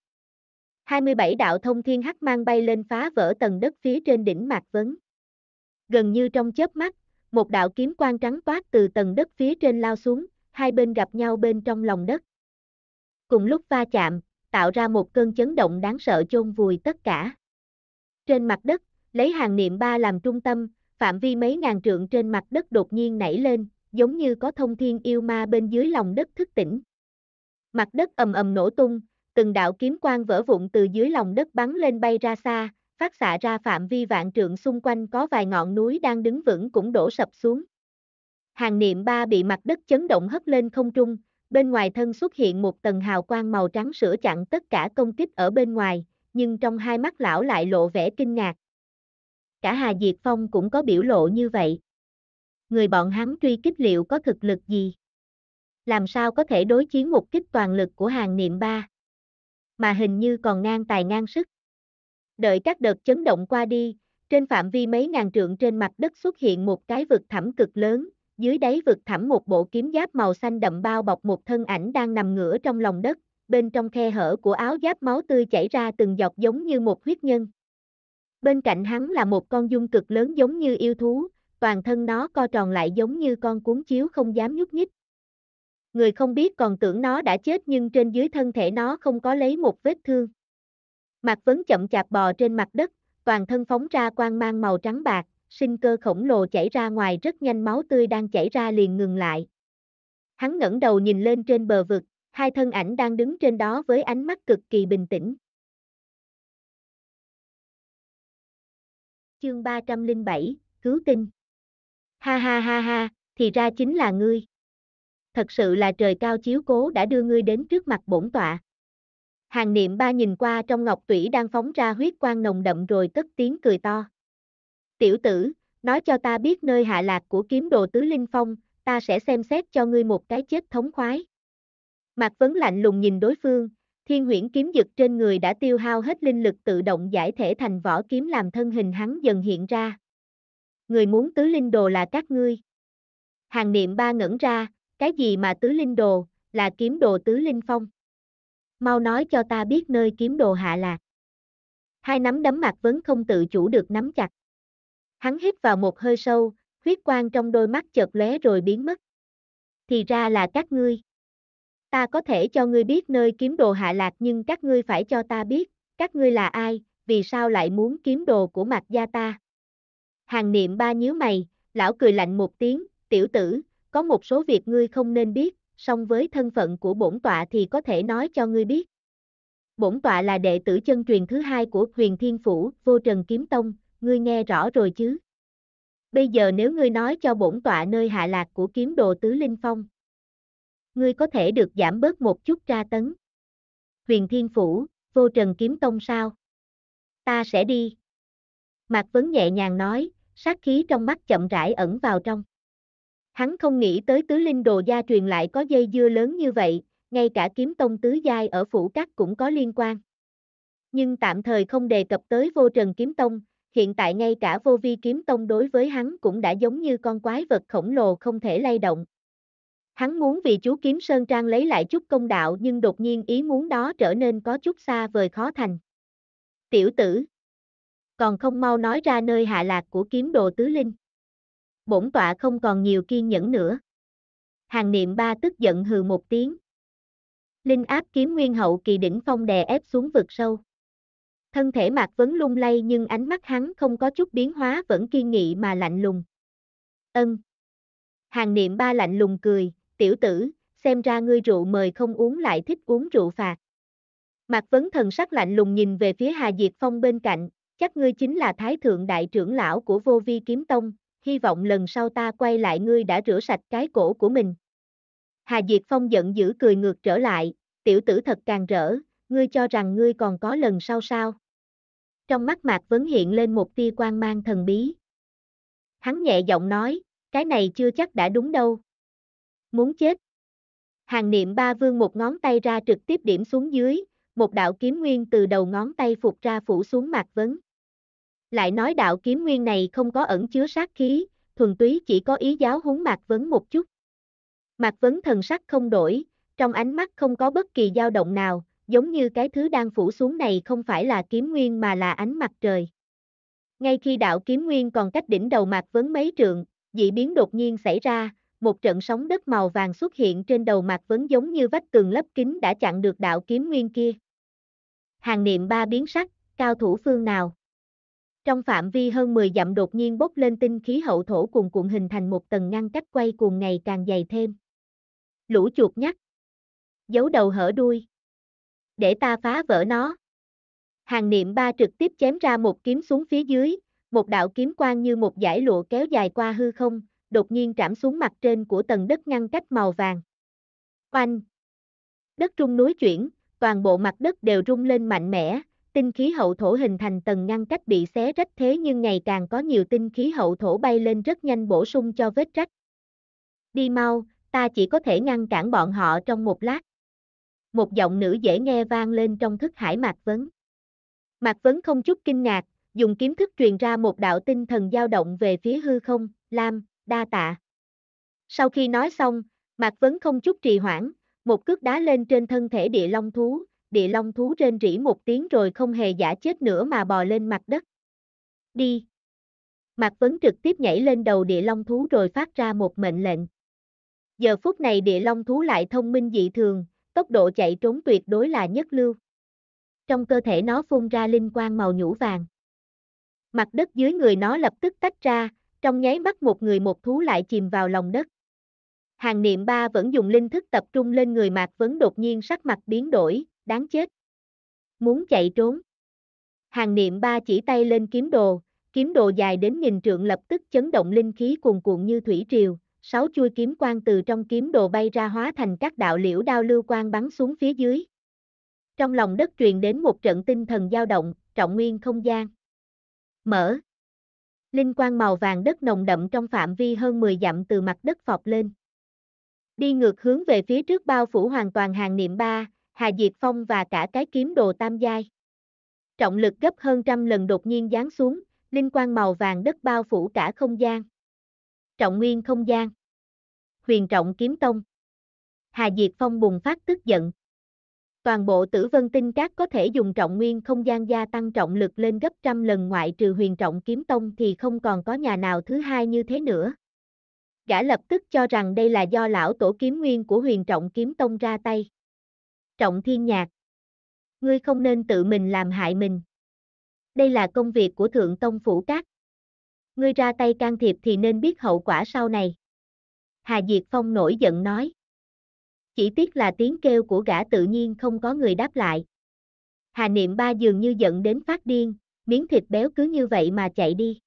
27 đạo thông thiên hắc mang bay lên phá vỡ tầng đất phía trên đỉnh mạc vấn. Gần như trong chớp mắt, một đạo kiếm quang trắng toát từ tầng đất phía trên lao xuống, hai bên gặp nhau bên trong lòng đất. Cùng lúc va chạm, tạo ra một cơn chấn động đáng sợ chôn vùi tất cả. Trên mặt đất, lấy hàng niệm ba làm trung tâm, phạm vi mấy ngàn trượng trên mặt đất đột nhiên nảy lên, giống như có thông thiên yêu ma bên dưới lòng đất thức tỉnh. Mặt đất ầm ầm nổ tung, từng đạo kiếm quang vỡ vụn từ dưới lòng đất bắn lên bay ra xa, phát xạ ra phạm vi vạn trượng xung quanh có vài ngọn núi đang đứng vững cũng đổ sập xuống. Hàng niệm ba bị mặt đất chấn động hất lên không trung, bên ngoài thân xuất hiện một tầng hào quang màu trắng sữa chặn tất cả công kích ở bên ngoài, nhưng trong hai mắt lão lại lộ vẻ kinh ngạc cả Hà Diệt Phong cũng có biểu lộ như vậy. Người bọn hắn truy kích liệu có thực lực gì? Làm sao có thể đối chiến một kích toàn lực của hàng niệm ba? Mà hình như còn ngang tài ngang sức. Đợi các đợt chấn động qua đi, trên phạm vi mấy ngàn trượng trên mặt đất xuất hiện một cái vực thẳm cực lớn, dưới đáy vực thẳm một bộ kiếm giáp màu xanh đậm bao bọc một thân ảnh đang nằm ngửa trong lòng đất, bên trong khe hở của áo giáp máu tươi chảy ra từng giọt giống như một huyết nhân bên cạnh hắn là một con dung cực lớn giống như yêu thú, toàn thân nó co tròn lại giống như con cuốn chiếu không dám nhúc nhích. Người không biết còn tưởng nó đã chết nhưng trên dưới thân thể nó không có lấy một vết thương. Mặt Vấn chậm chạp bò trên mặt đất, toàn thân phóng ra quang mang màu trắng bạc, sinh cơ khổng lồ chảy ra ngoài rất nhanh máu tươi đang chảy ra liền ngừng lại. Hắn ngẩng đầu nhìn lên trên bờ vực, hai thân ảnh đang đứng trên đó với ánh mắt cực kỳ bình tĩnh. chương 307, cứu tinh. Ha ha ha ha, thì ra chính là ngươi. Thật sự là trời cao chiếu cố đã đưa ngươi đến trước mặt bổn tọa. Hàng niệm ba nhìn qua trong ngọc tủy đang phóng ra huyết quang nồng đậm rồi cất tiếng cười to. Tiểu tử, nói cho ta biết nơi hạ lạc của kiếm đồ tứ linh phong, ta sẽ xem xét cho ngươi một cái chết thống khoái. Mạc Vấn lạnh lùng nhìn đối phương, Thiên huyễn kiếm giật trên người đã tiêu hao hết linh lực tự động giải thể thành vỏ kiếm làm thân hình hắn dần hiện ra. Người muốn tứ linh đồ là các ngươi. Hàng niệm ba ngẩn ra, cái gì mà tứ linh đồ, là kiếm đồ tứ linh phong. Mau nói cho ta biết nơi kiếm đồ hạ lạc. Hai nắm đấm mặt vẫn không tự chủ được nắm chặt. Hắn hít vào một hơi sâu, huyết quang trong đôi mắt chợt lóe rồi biến mất. Thì ra là các ngươi ta có thể cho ngươi biết nơi kiếm đồ hạ lạc nhưng các ngươi phải cho ta biết, các ngươi là ai, vì sao lại muốn kiếm đồ của mặt gia ta. Hàng niệm ba nhíu mày, lão cười lạnh một tiếng, tiểu tử, có một số việc ngươi không nên biết, song với thân phận của bổn tọa thì có thể nói cho ngươi biết. Bổn tọa là đệ tử chân truyền thứ hai của huyền thiên phủ, vô trần kiếm tông, ngươi nghe rõ rồi chứ. Bây giờ nếu ngươi nói cho bổn tọa nơi hạ lạc của kiếm đồ tứ linh phong, ngươi có thể được giảm bớt một chút tra tấn. Huyền Thiên Phủ, vô trần kiếm tông sao? Ta sẽ đi. Mạc Vấn nhẹ nhàng nói, sát khí trong mắt chậm rãi ẩn vào trong. Hắn không nghĩ tới tứ linh đồ gia truyền lại có dây dưa lớn như vậy, ngay cả kiếm tông tứ giai ở phủ các cũng có liên quan. Nhưng tạm thời không đề cập tới vô trần kiếm tông, hiện tại ngay cả vô vi kiếm tông đối với hắn cũng đã giống như con quái vật khổng lồ không thể lay động. Hắn muốn vì chú kiếm Sơn Trang lấy lại chút công đạo nhưng đột nhiên ý muốn đó trở nên có chút xa vời khó thành. Tiểu tử. Còn không mau nói ra nơi hạ lạc của kiếm đồ tứ linh. Bổn tọa không còn nhiều kiên nhẫn nữa. Hàng niệm ba tức giận hừ một tiếng. Linh áp kiếm nguyên hậu kỳ đỉnh phong đè ép xuống vực sâu. Thân thể mạc vấn lung lay nhưng ánh mắt hắn không có chút biến hóa vẫn kiên nghị mà lạnh lùng. Ân. Hàng niệm ba lạnh lùng cười, tiểu tử, xem ra ngươi rượu mời không uống lại thích uống rượu phạt. Mạc Vấn thần sắc lạnh lùng nhìn về phía Hà Diệt Phong bên cạnh, chắc ngươi chính là Thái Thượng Đại trưởng lão của Vô Vi Kiếm Tông, hy vọng lần sau ta quay lại ngươi đã rửa sạch cái cổ của mình. Hà Diệt Phong giận dữ cười ngược trở lại, tiểu tử thật càng rỡ, ngươi cho rằng ngươi còn có lần sau sao. Trong mắt Mạc Vấn hiện lên một tia quan mang thần bí. Hắn nhẹ giọng nói, cái này chưa chắc đã đúng đâu, muốn chết. Hàng niệm ba vương một ngón tay ra trực tiếp điểm xuống dưới, một đạo kiếm nguyên từ đầu ngón tay phục ra phủ xuống mặt vấn. Lại nói đạo kiếm nguyên này không có ẩn chứa sát khí, thuần túy chỉ có ý giáo húng mặt vấn một chút. Mặt vấn thần sắc không đổi, trong ánh mắt không có bất kỳ dao động nào, giống như cái thứ đang phủ xuống này không phải là kiếm nguyên mà là ánh mặt trời. Ngay khi đạo kiếm nguyên còn cách đỉnh đầu mặt vấn mấy trượng, dị biến đột nhiên xảy ra, một trận sóng đất màu vàng xuất hiện trên đầu mặt vấn giống như vách tường lấp kính đã chặn được đạo kiếm nguyên kia. Hàng niệm ba biến sắc, cao thủ phương nào? Trong phạm vi hơn 10 dặm đột nhiên bốc lên tinh khí hậu thổ cùng cuộn hình thành một tầng ngăn cách quay cuồng ngày càng dày thêm. Lũ chuột nhắt. Giấu đầu hở đuôi. Để ta phá vỡ nó. Hàng niệm ba trực tiếp chém ra một kiếm xuống phía dưới, một đạo kiếm quang như một dải lụa kéo dài qua hư không, đột nhiên trảm xuống mặt trên của tầng đất ngăn cách màu vàng. Oanh! Đất rung núi chuyển, toàn bộ mặt đất đều rung lên mạnh mẽ, tinh khí hậu thổ hình thành tầng ngăn cách bị xé rách thế nhưng ngày càng có nhiều tinh khí hậu thổ bay lên rất nhanh bổ sung cho vết rách. Đi mau, ta chỉ có thể ngăn cản bọn họ trong một lát. Một giọng nữ dễ nghe vang lên trong thức hải Mạc Vấn. Mạc Vấn không chút kinh ngạc, dùng kiếm thức truyền ra một đạo tinh thần dao động về phía hư không, Lam, đa tạ. Sau khi nói xong, Mạc Vấn không chút trì hoãn, một cước đá lên trên thân thể địa long thú, địa long thú rên rỉ một tiếng rồi không hề giả chết nữa mà bò lên mặt đất. Đi! Mạc Vấn trực tiếp nhảy lên đầu địa long thú rồi phát ra một mệnh lệnh. Giờ phút này địa long thú lại thông minh dị thường, tốc độ chạy trốn tuyệt đối là nhất lưu. Trong cơ thể nó phun ra linh quang màu nhũ vàng. Mặt đất dưới người nó lập tức tách ra, trong nháy mắt một người một thú lại chìm vào lòng đất. Hàng niệm ba vẫn dùng linh thức tập trung lên người Mạc Vấn đột nhiên sắc mặt biến đổi, đáng chết. Muốn chạy trốn. Hàng niệm ba chỉ tay lên kiếm đồ, kiếm đồ dài đến nghìn trượng lập tức chấn động linh khí cuồn cuộn như thủy triều, sáu chui kiếm quang từ trong kiếm đồ bay ra hóa thành các đạo liễu đao lưu quang bắn xuống phía dưới. Trong lòng đất truyền đến một trận tinh thần dao động, trọng nguyên không gian. Mở. Linh quang màu vàng đất nồng đậm trong phạm vi hơn 10 dặm từ mặt đất phọc lên. Đi ngược hướng về phía trước bao phủ hoàn toàn hàng niệm ba, Hà Diệt Phong và cả cái kiếm đồ tam giai. Trọng lực gấp hơn trăm lần đột nhiên giáng xuống, linh quang màu vàng đất bao phủ cả không gian. Trọng nguyên không gian. Huyền trọng kiếm tông. Hà Diệt Phong bùng phát tức giận, toàn bộ tử vân tinh các có thể dùng trọng nguyên không gian gia tăng trọng lực lên gấp trăm lần ngoại trừ huyền trọng kiếm tông thì không còn có nhà nào thứ hai như thế nữa. Gã lập tức cho rằng đây là do lão tổ kiếm nguyên của huyền trọng kiếm tông ra tay. Trọng thiên nhạc. Ngươi không nên tự mình làm hại mình. Đây là công việc của thượng tông phủ các. Ngươi ra tay can thiệp thì nên biết hậu quả sau này. Hà Diệt Phong nổi giận nói. Chỉ tiếc là tiếng kêu của gã tự nhiên không có người đáp lại. Hà niệm ba dường như giận đến phát điên, miếng thịt béo cứ như vậy mà chạy đi.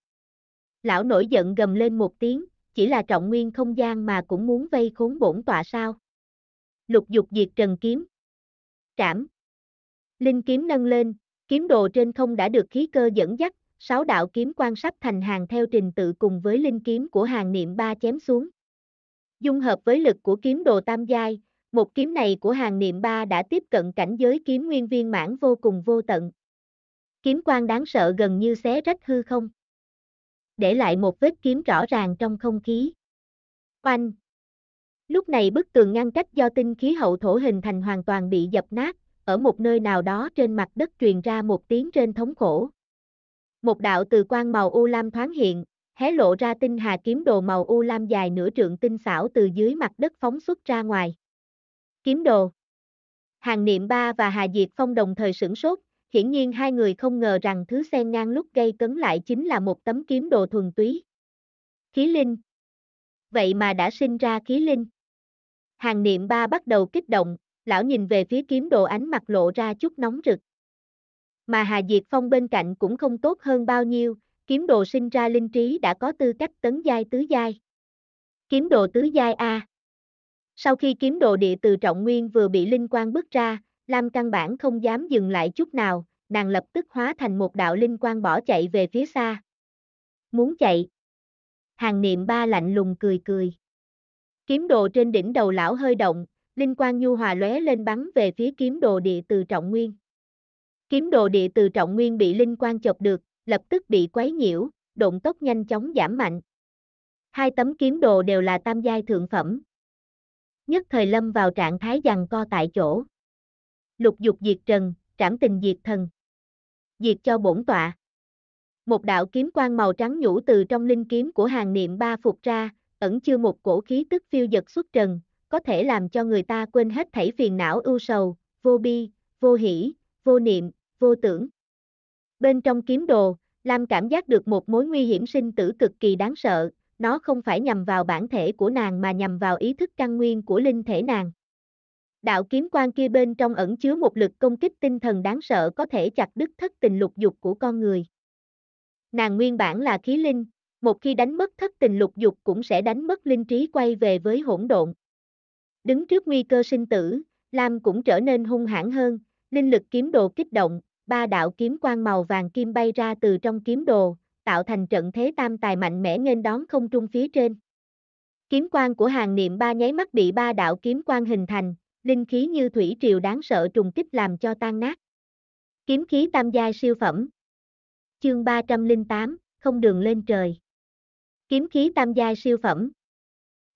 Lão nổi giận gầm lên một tiếng, chỉ là trọng nguyên không gian mà cũng muốn vây khốn bổn tọa sao. Lục dục diệt trần kiếm. Trảm. Linh kiếm nâng lên, kiếm đồ trên không đã được khí cơ dẫn dắt, sáu đạo kiếm quan sắp thành hàng theo trình tự cùng với linh kiếm của hàng niệm ba chém xuống. Dung hợp với lực của kiếm đồ tam giai, một kiếm này của hàng niệm ba đã tiếp cận cảnh giới kiếm nguyên viên mãn vô cùng vô tận. Kiếm quang đáng sợ gần như xé rách hư không. Để lại một vết kiếm rõ ràng trong không khí. Oanh! Lúc này bức tường ngăn cách do tinh khí hậu thổ hình thành hoàn toàn bị dập nát, ở một nơi nào đó trên mặt đất truyền ra một tiếng trên thống khổ. Một đạo từ quang màu u lam thoáng hiện, hé lộ ra tinh hà kiếm đồ màu u lam dài nửa trượng tinh xảo từ dưới mặt đất phóng xuất ra ngoài. Kiếm đồ. Hàng Niệm Ba và Hà Diệt Phong đồng thời sửng sốt, hiển nhiên hai người không ngờ rằng thứ xen ngang lúc gây cấn lại chính là một tấm kiếm đồ thuần túy. Khí linh. Vậy mà đã sinh ra khí linh. Hàng Niệm Ba bắt đầu kích động, lão nhìn về phía kiếm đồ ánh mặt lộ ra chút nóng rực. Mà Hà Diệt Phong bên cạnh cũng không tốt hơn bao nhiêu, kiếm đồ sinh ra linh trí đã có tư cách tấn giai tứ giai. Kiếm đồ tứ giai A. Sau khi kiếm đồ địa từ trọng nguyên vừa bị linh quang bước ra, Lam căn bản không dám dừng lại chút nào, nàng lập tức hóa thành một đạo linh quang bỏ chạy về phía xa. Muốn chạy. Hàng niệm ba lạnh lùng cười cười. Kiếm đồ trên đỉnh đầu lão hơi động, linh quang nhu hòa lóe lên bắn về phía kiếm đồ địa từ trọng nguyên. Kiếm đồ địa từ trọng nguyên bị linh quang chọc được, lập tức bị quấy nhiễu, động tốc nhanh chóng giảm mạnh. Hai tấm kiếm đồ đều là tam giai thượng phẩm, nhất thời lâm vào trạng thái giằng co tại chỗ. Lục dục diệt trần, trảm tình diệt thần. Diệt cho bổn tọa. Một đạo kiếm quang màu trắng nhũ từ trong linh kiếm của hàng niệm ba phục ra, ẩn chưa một cổ khí tức phiêu giật xuất trần, có thể làm cho người ta quên hết thảy phiền não ưu sầu, vô bi, vô hỷ, vô niệm, vô tưởng. Bên trong kiếm đồ, Lam cảm giác được một mối nguy hiểm sinh tử cực kỳ đáng sợ, nó không phải nhằm vào bản thể của nàng mà nhằm vào ý thức căn nguyên của linh thể nàng. Đạo kiếm quan kia bên trong ẩn chứa một lực công kích tinh thần đáng sợ có thể chặt đứt thất tình lục dục của con người. Nàng nguyên bản là khí linh, một khi đánh mất thất tình lục dục cũng sẽ đánh mất linh trí quay về với hỗn độn. Đứng trước nguy cơ sinh tử, Lam cũng trở nên hung hãn hơn, linh lực kiếm đồ kích động, ba đạo kiếm quan màu vàng kim bay ra từ trong kiếm đồ, tạo thành trận thế tam tài mạnh mẽ nghênh đón không trung phía trên. Kiếm quang của hàng niệm ba nháy mắt bị ba đạo kiếm quang hình thành, linh khí như thủy triều đáng sợ trùng kích làm cho tan nát. Kiếm khí tam giai siêu phẩm. Chương 308, không đường lên trời. Kiếm khí tam giai siêu phẩm.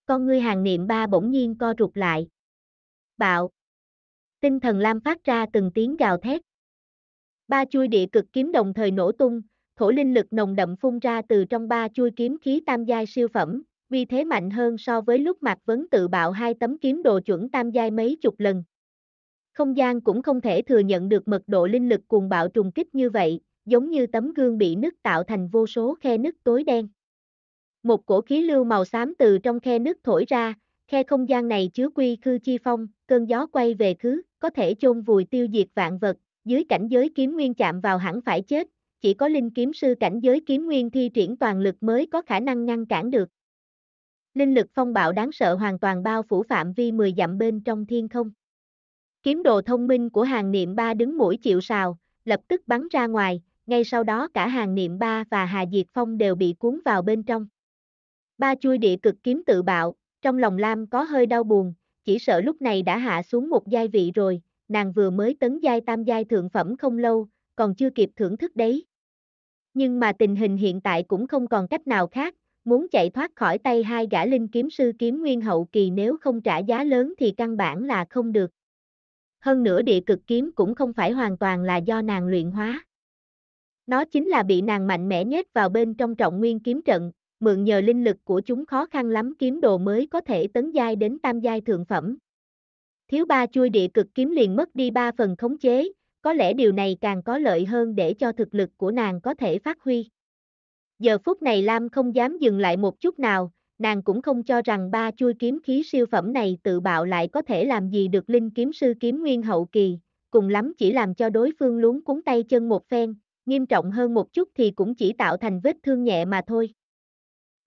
Con ngươi hàng niệm ba bỗng nhiên co rụt lại. Bạo. Tinh thần lam phát ra từng tiếng gào thét. Ba chui địa cực kiếm đồng thời nổ tung, thổ linh lực nồng đậm phun ra từ trong ba chui kiếm khí tam giai siêu phẩm, vì thế mạnh hơn so với lúc mặt Vấn tự bạo hai tấm kiếm đồ chuẩn tam giai mấy chục lần. Không gian cũng không thể thừa nhận được mật độ linh lực cuồng bạo trùng kích như vậy, giống như tấm gương bị nứt tạo thành vô số khe nứt tối đen. Một cổ khí lưu màu xám từ trong khe nứt thổi ra, khe không gian này chứa quy khư chi phong, cơn gió quay về khứ, có thể chôn vùi tiêu diệt vạn vật, dưới cảnh giới kiếm nguyên chạm vào hẳn phải chết, chỉ có linh kiếm sư cảnh giới kiếm nguyên thi triển toàn lực mới có khả năng ngăn cản được. Linh lực phong bạo đáng sợ hoàn toàn bao phủ phạm vi 10 dặm bên trong thiên không. Kiếm đồ thông minh của hàng niệm ba đứng mũi chịu sào, lập tức bắn ra ngoài, ngay sau đó cả hàng niệm ba và Hà Diệt Phong đều bị cuốn vào bên trong. Ba chui địa cực kiếm tự bạo, trong lòng Lam có hơi đau buồn, chỉ sợ lúc này đã hạ xuống một giai vị rồi, nàng vừa mới tấn giai tam giai thượng phẩm không lâu, còn chưa kịp thưởng thức đấy. Nhưng mà tình hình hiện tại cũng không còn cách nào khác, muốn chạy thoát khỏi tay hai gã linh kiếm sư kiếm nguyên hậu kỳ nếu không trả giá lớn thì căn bản là không được. Hơn nữa địa cực kiếm cũng không phải hoàn toàn là do nàng luyện hóa. Nó chính là bị nàng mạnh mẽ nhét vào bên trong trọng nguyên kiếm trận, mượn nhờ linh lực của chúng khó khăn lắm kiếm đồ mới có thể tấn giai đến tam giai thượng phẩm. Thiếu ba chui địa cực kiếm liền mất đi ba phần khống chế, có lẽ điều này càng có lợi hơn để cho thực lực của nàng có thể phát huy. Giờ phút này Lam không dám dừng lại một chút nào, nàng cũng không cho rằng ba chui kiếm khí siêu phẩm này tự bạo lại có thể làm gì được linh kiếm sư kiếm nguyên hậu kỳ, cùng lắm chỉ làm cho đối phương luống cuốn tay chân một phen, nghiêm trọng hơn một chút thì cũng chỉ tạo thành vết thương nhẹ mà thôi.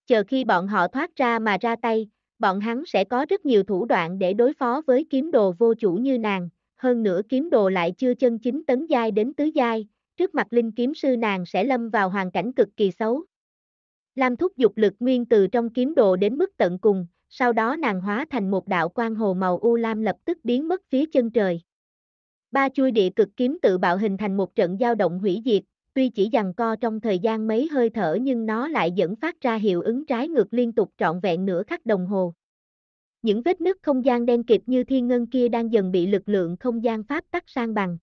Chờ khi bọn họ thoát ra mà ra tay, bọn hắn sẽ có rất nhiều thủ đoạn để đối phó với kiếm đồ vô chủ như nàng, hơn nữa kiếm đồ lại chưa chân chính tấn giai đến tứ giai, trước mặt linh kiếm sư nàng sẽ lâm vào hoàn cảnh cực kỳ xấu. Lam thúc dục lực nguyên từ trong kiếm đồ đến mức tận cùng, sau đó nàng hóa thành một đạo quan hồ màu u lam lập tức biến mất phía chân trời. Ba chuôi địa cực kiếm tự bạo hình thành một trận dao động hủy diệt, tuy chỉ giằng co trong thời gian mấy hơi thở nhưng nó lại dẫn phát ra hiệu ứng trái ngược liên tục trọn vẹn nửa khắc đồng hồ những vết nứt không gian đen kịt như thiên ngân kia đang dần bị lực lượng không gian pháp tắc sang bằng.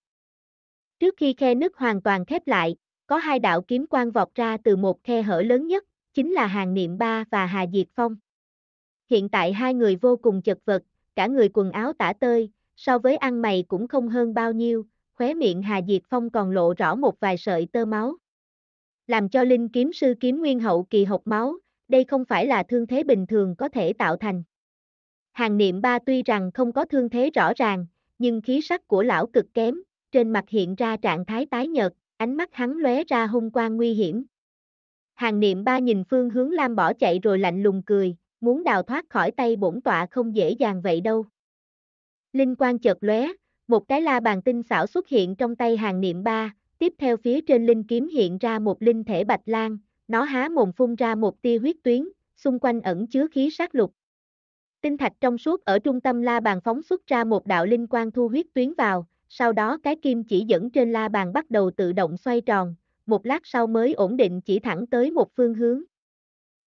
Trước khi khe nứt hoàn toàn khép lại, có hai đạo kiếm quang vọt ra từ một khe hở lớn nhất, chính là Hàng Niệm Ba và Hà Diệt Phong. Hiện tại hai người vô cùng chật vật, cả người quần áo tả tơi, so với ăn mày cũng không hơn bao nhiêu, khóe miệng Hà Diệt Phong còn lộ rõ một vài sợi tơ máu. Làm cho linh kiếm sư kiếm nguyên hậu kỳ hộc máu, đây không phải là thương thế bình thường có thể tạo thành. Hàng niệm ba tuy rằng không có thương thế rõ ràng, nhưng khí sắc của lão cực kém, trên mặt hiện ra trạng thái tái nhợt, ánh mắt hắn lóe ra hung quang nguy hiểm. Hàng niệm ba nhìn phương hướng Lam bỏ chạy rồi lạnh lùng cười, muốn đào thoát khỏi tay bổn tọa không dễ dàng vậy đâu. Linh quang chợt lóe, một cái la bàn tinh xảo xuất hiện trong tay hàng niệm ba, tiếp theo phía trên linh kiếm hiện ra một linh thể bạch lan, nó há mồm phun ra một tia huyết tuyến, xung quanh ẩn chứa khí sát lục. Tinh thạch trong suốt ở trung tâm la bàn phóng xuất ra một đạo linh quang thu huyết tuyến vào, sau đó cái kim chỉ dẫn trên la bàn bắt đầu tự động xoay tròn, một lát sau mới ổn định chỉ thẳng tới một phương hướng.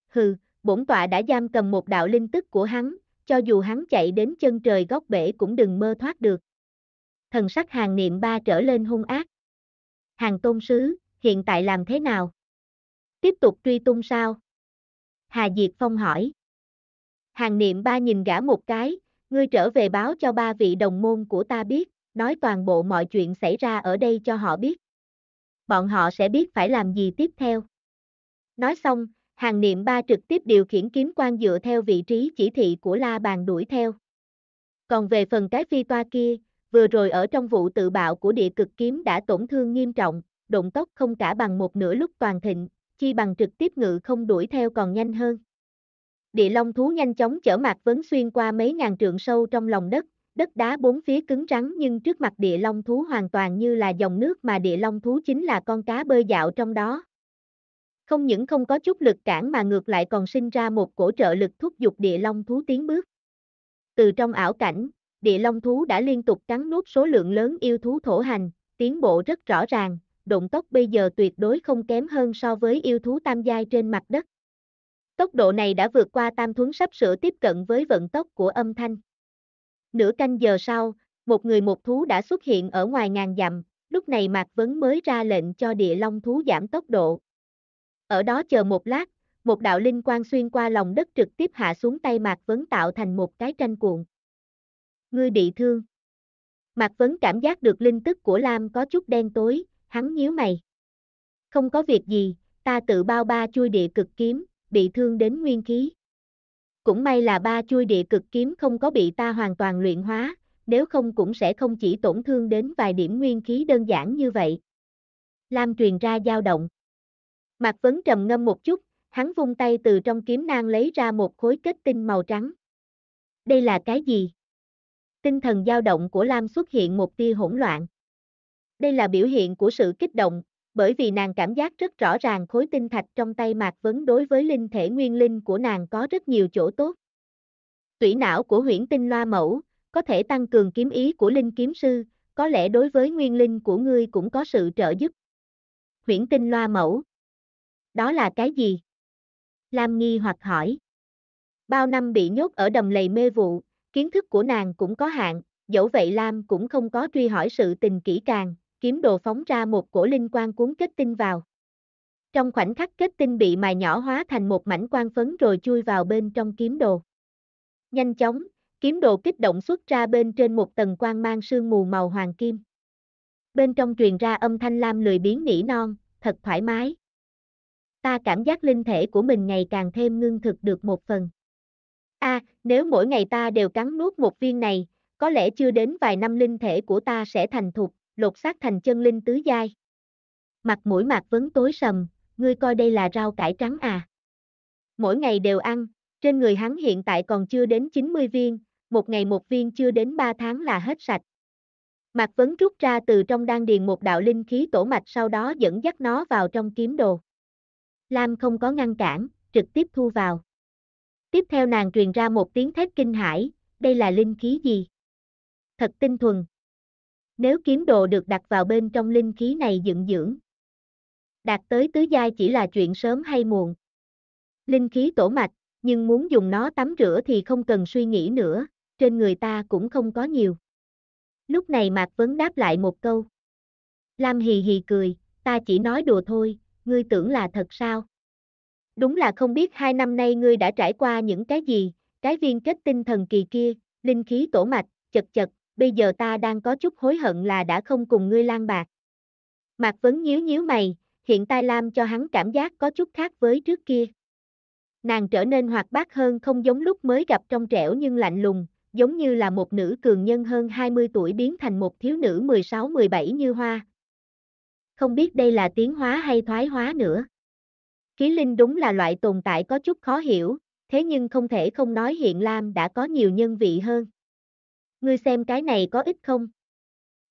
Hừ, bổn tọa đã giam cầm một đạo linh tức của hắn, cho dù hắn chạy đến chân trời góc bể cũng đừng mơ thoát được. Thần sắc hàng niệm ba trở lên hung ác. Hàng tôn sứ, hiện tại làm thế nào? Tiếp tục truy tung sao? Hà Diệt Phong hỏi. Hàng niệm ba nhìn gã một cái, ngươi trở về báo cho ba vị đồng môn của ta biết, nói toàn bộ mọi chuyện xảy ra ở đây cho họ biết. Bọn họ sẽ biết phải làm gì tiếp theo. Nói xong, hàng niệm ba trực tiếp điều khiển kiếm quan dựa theo vị trí chỉ thị của la bàn đuổi theo. Còn về phần cái phi toa kia, vừa rồi ở trong vụ tự bạo của địa cực kiếm đã tổn thương nghiêm trọng, động tốc không cả bằng một nửa lúc toàn thịnh, chi bằng trực tiếp ngự không đuổi theo còn nhanh hơn địa long thú nhanh chóng chở mạc vấn xuyên qua mấy ngàn trượng sâu trong lòng đất, đất đá bốn phía cứng rắn nhưng trước mặt địa long thú hoàn toàn như là dòng nước mà địa long thú chính là con cá bơi dạo trong đó. Không những không có chút lực cản mà ngược lại còn sinh ra một cổ trợ lực thúc giục địa long thú tiến bước. Từ trong ảo cảnh, địa long thú đã liên tục cắn nuốt số lượng lớn yêu thú thổ hành, tiến bộ rất rõ ràng, động tốc bây giờ tuyệt đối không kém hơn so với yêu thú tam giai trên mặt đất. Tốc độ này đã vượt qua tam thuấn sắp sửa tiếp cận với vận tốc của âm thanh. Nửa canh giờ sau, một người một thú đã xuất hiện ở ngoài ngàn dặm, lúc này Mạc Vấn mới ra lệnh cho địa long thú giảm tốc độ. Ở đó chờ một lát, một đạo linh quang xuyên qua lòng đất trực tiếp hạ xuống tay Mạc Vấn tạo thành một cái tranh cuộn. Ngươi bị thương. Mạc Vấn cảm giác được linh tức của Lam có chút đen tối, hắn nhíu mày. Không có việc gì, ta tự bao ba chui địa cực kiếm, bị thương đến nguyên khí. Cũng may là ba chui địa cực kiếm không có bị ta hoàn toàn luyện hóa, nếu không cũng sẽ không chỉ tổn thương đến vài điểm nguyên khí đơn giản như vậy. Lam truyền ra dao động. Mạc Vấn trầm ngâm một chút, hắn vung tay từ trong kiếm nang lấy ra một khối kết tinh màu trắng. Đây là cái gì? Tinh thần dao động của Lam xuất hiện một tia hỗn loạn. Đây là biểu hiện của sự kích động, bởi vì nàng cảm giác rất rõ ràng khối tinh thạch trong tay Mạc Vấn đối với linh thể nguyên linh của nàng có rất nhiều chỗ tốt. Tủy não của huyễn tinh loa mẫu, có thể tăng cường kiếm ý của linh kiếm sư, có lẽ đối với nguyên linh của ngươi cũng có sự trợ giúp. Huyễn tinh loa mẫu. Đó là cái gì? Lam nghi hoặc hỏi. Bao năm bị nhốt ở đầm lầy mê vụ, kiến thức của nàng cũng có hạn, dẫu vậy Lam cũng không có truy hỏi sự tình kỹ càng, kiếm đồ phóng ra một cổ linh quang cuốn kết tinh vào. Trong khoảnh khắc kết tinh bị mài nhỏ hóa thành một mảnh quang phấn rồi chui vào bên trong kiếm đồ. Nhanh chóng, kiếm đồ kích động xuất ra bên trên một tầng quang mang sương mù màu hoàng kim. Bên trong truyền ra âm thanh lam lười biến nỉ non, thật thoải mái. Ta cảm giác linh thể của mình ngày càng thêm ngưng thực được một phần. A, à, nếu mỗi ngày ta đều cắn nuốt một viên này, có lẽ chưa đến vài năm linh thể của ta sẽ thành thục, lột xác thành chân linh tứ giai. Mặt mũi mạc vấn tối sầm, ngươi coi đây là rau cải trắng à. Mỗi ngày đều ăn, trên người hắn hiện tại còn chưa đến 90 viên, một ngày một viên chưa đến 3 tháng là hết sạch. Mạc Vấn rút ra từ trong đan điền một đạo linh khí tổ mạch sau đó dẫn dắt nó vào trong kiếm đồ. Lam không có ngăn cản, trực tiếp thu vào. Tiếp theo nàng truyền ra một tiếng thét kinh hãi, đây là linh khí gì? Thật tinh thuần, nếu kiếm đồ được đặt vào bên trong linh khí này dựng dưỡng, đạt tới tứ giai chỉ là chuyện sớm hay muộn. Linh khí tổ mạch, nhưng muốn dùng nó tắm rửa thì không cần suy nghĩ nữa, trên người ta cũng không có nhiều. Lúc này Mạc Vấn đáp lại một câu. Lam hì hì cười, ta chỉ nói đùa thôi, ngươi tưởng là thật sao? Đúng là không biết hai năm nay ngươi đã trải qua những cái gì, cái viên kết tinh thần kỳ kia, linh khí tổ mạch, chật chật, bây giờ ta đang có chút hối hận là đã không cùng ngươi lang bạc. Mạc Vấn nhíu nhíu mày, hiện tại Lam cho hắn cảm giác có chút khác với trước kia. Nàng trở nên hoạt bát hơn không giống lúc mới gặp trong trẻo nhưng lạnh lùng, giống như là một nữ cường nhân hơn 20 tuổi biến thành một thiếu nữ 16-17 như hoa. Không biết đây là tiến hóa hay thoái hóa nữa. Khí linh đúng là loại tồn tại có chút khó hiểu, thế nhưng không thể không nói hiện Lam đã có nhiều nhân vị hơn ngươi xem cái này có ít không?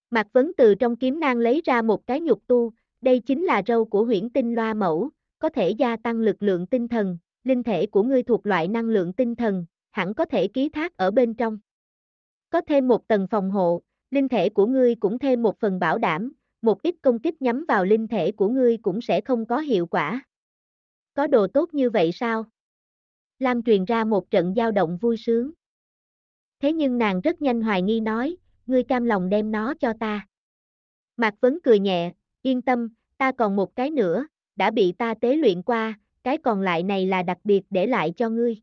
Mạc Vấn từ trong kiếm nang lấy ra một cái nhục tu, đây chính là râu của huyễn tinh loa mẫu, có thể gia tăng lực lượng tinh thần, linh thể của ngươi thuộc loại năng lượng tinh thần, hẳn có thể ký thác ở bên trong. Có thêm một tầng phòng hộ, linh thể của ngươi cũng thêm một phần bảo đảm, một ít công kích nhắm vào linh thể của ngươi cũng sẽ không có hiệu quả. Có đồ tốt như vậy sao? Lam truyền ra một trận dao động vui sướng. Thế nhưng nàng rất nhanh hoài nghi nói, ngươi cam lòng đem nó cho ta. Mạc Vấn cười nhẹ, yên tâm, ta còn một cái nữa, đã bị ta tế luyện qua, cái còn lại này là đặc biệt để lại cho ngươi.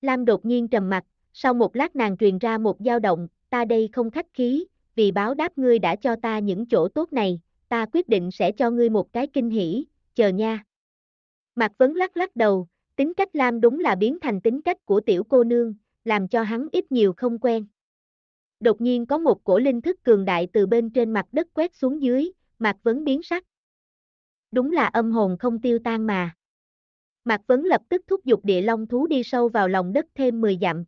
Lam đột nhiên trầm mặt, sau một lát nàng truyền ra một dao động, ta đây không khách khí, vì báo đáp ngươi đã cho ta những chỗ tốt này, ta quyết định sẽ cho ngươi một cái kinh hỷ, chờ nha. Mạc Vấn lắc lắc đầu, tính cách Lam đúng là biến thành tính cách của tiểu cô nương, làm cho hắn ít nhiều không quen. Đột nhiên có một cổ linh thức cường đại từ bên trên mặt đất quét xuống dưới, mặt Vấn biến sắc. Đúng là âm hồn không tiêu tan mà. Mạc Vấn lập tức thúc giục địa long thú đi sâu vào lòng đất thêm 10 dặm.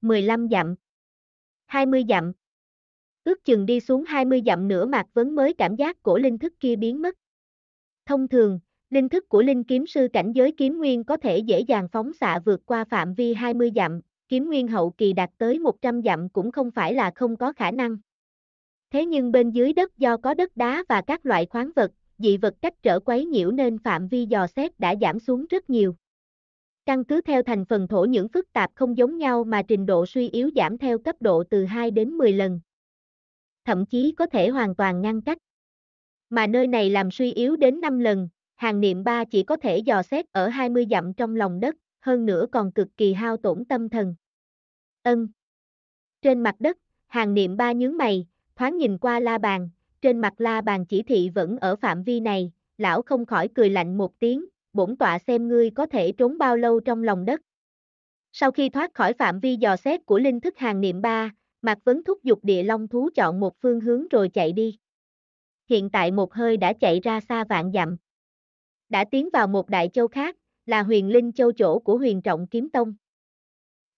15 dặm. 20 dặm. Ước chừng đi xuống 20 dặm nữa Mạc Vấn mới cảm giác cổ linh thức kia biến mất. Thông thường, linh thức của linh kiếm sư cảnh giới kiếm nguyên có thể dễ dàng phóng xạ vượt qua phạm vi 20 dặm, kiếm nguyên hậu kỳ đạt tới 100 dặm cũng không phải là không có khả năng. Thế nhưng bên dưới đất do có đất đá và các loại khoáng vật, dị vật cách trở quấy nhiễu nên phạm vi dò xét đã giảm xuống rất nhiều. Căn cứ theo thành phần thổ những phức tạp không giống nhau mà trình độ suy yếu giảm theo cấp độ từ 2 đến 10 lần. Thậm chí có thể hoàn toàn ngăn cách. Mà nơi này làm suy yếu đến 5 lần, hàng niệm ba chỉ có thể dò xét ở 20 dặm trong lòng đất hơn nữa còn cực kỳ hao tổn tâm thần. Ân. Trên mặt đất, hàng niệm ba nhướng mày, thoáng nhìn qua la bàn, trên mặt la bàn chỉ thị vẫn ở phạm vi này, lão không khỏi cười lạnh một tiếng, bổn tọa xem ngươi có thể trốn bao lâu trong lòng đất. Sau khi thoát khỏi phạm vi dò xét của linh thức hàng niệm ba, Mạc Vấn thúc giục địa long thú chọn một phương hướng rồi chạy đi. Hiện tại một hơi đã chạy ra xa vạn dặm. Đã tiến vào một đại châu khác, là huyền linh châu chỗ của huyền trọng kiếm tông.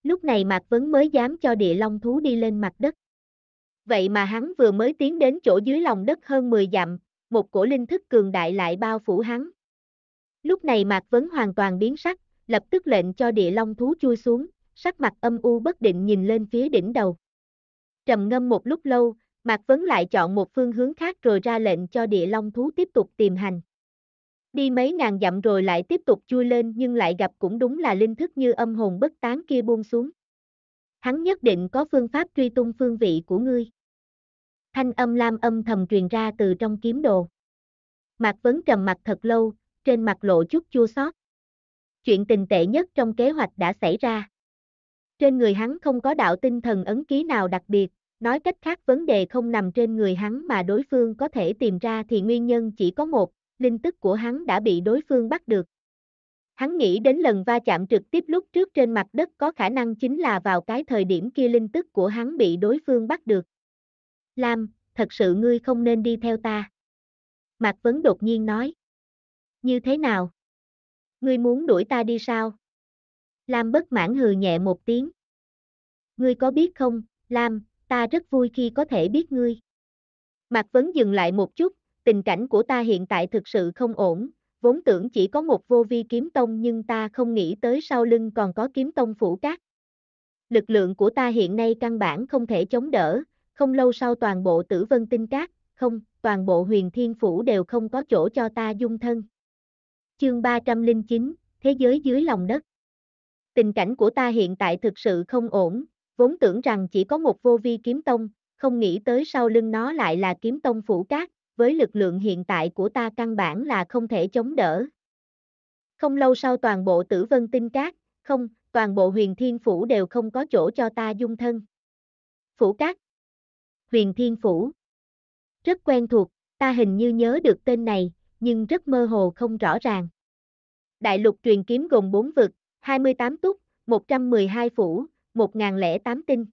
Lúc này Mạc Vấn mới dám cho địa long thú đi lên mặt đất. Vậy mà hắn vừa mới tiến đến chỗ dưới lòng đất hơn 10 dặm, một cổ linh thức cường đại lại bao phủ hắn. Lúc này Mạc Vấn hoàn toàn biến sắc, lập tức lệnh cho địa long thú chui xuống, sắc mặt âm u bất định nhìn lên phía đỉnh đầu. Trầm ngâm một lúc lâu, Mạc Vấn lại chọn một phương hướng khác rồi ra lệnh cho địa long thú tiếp tục tìm hành. Đi mấy ngàn dặm rồi lại tiếp tục chui lên nhưng lại gặp cũng đúng là linh thức như âm hồn bất tán kia buông xuống. Hắn nhất định có phương pháp truy tung phương vị của ngươi. Thanh âm lam âm thầm truyền ra từ trong kiếm đồ. Mạc Vấn trầm mặt thật lâu, trên mặt lộ chút chua xót. Chuyện tình tệ nhất trong kế hoạch đã xảy ra. Trên người hắn không có đạo tinh thần ấn ký nào đặc biệt, nói cách khác vấn đề không nằm trên người hắn mà đối phương có thể tìm ra thì nguyên nhân chỉ có một, linh tức của hắn đã bị đối phương bắt được. Hắn nghĩ đến lần va chạm trực tiếp lúc trước trên mặt đất có khả năng chính là vào cái thời điểm kia linh tức của hắn bị đối phương bắt được. Lam, thật sự ngươi không nên đi theo ta. Mạc Vấn đột nhiên nói. Như thế nào? Ngươi muốn đuổi ta đi sao? Lam bất mãn hừ nhẹ một tiếng. Ngươi có biết không, Lam, ta rất vui khi có thể biết ngươi. Mạc Vấn dừng lại một chút, tình cảnh của ta hiện tại thực sự không ổn, vốn tưởng chỉ có một vô vi kiếm tông nhưng ta không nghĩ tới sau lưng còn có kiếm tông phủ cát. Lực lượng của ta hiện nay căn bản không thể chống đỡ, không lâu sau toàn bộ tử vân tinh cát, không, toàn bộ huyền thiên phủ đều không có chỗ cho ta dung thân. Chương 309, Thế giới dưới lòng đất. Tình cảnh của ta hiện tại thực sự không ổn, vốn tưởng rằng chỉ có một vô vi kiếm tông, không nghĩ tới sau lưng nó lại là kiếm tông phủ cát, với lực lượng hiện tại của ta căn bản là không thể chống đỡ. Không lâu sau toàn bộ tử vân tinh cát, không, toàn bộ huyền thiên phủ đều không có chỗ cho ta dung thân. Phủ cát Huyền thiên phủ Rất quen thuộc, ta hình như nhớ được tên này, nhưng rất mơ hồ không rõ ràng. Đại lục truyền kiếm gồm 4 vực, 28 túc, 112 phủ, 1008 tinh.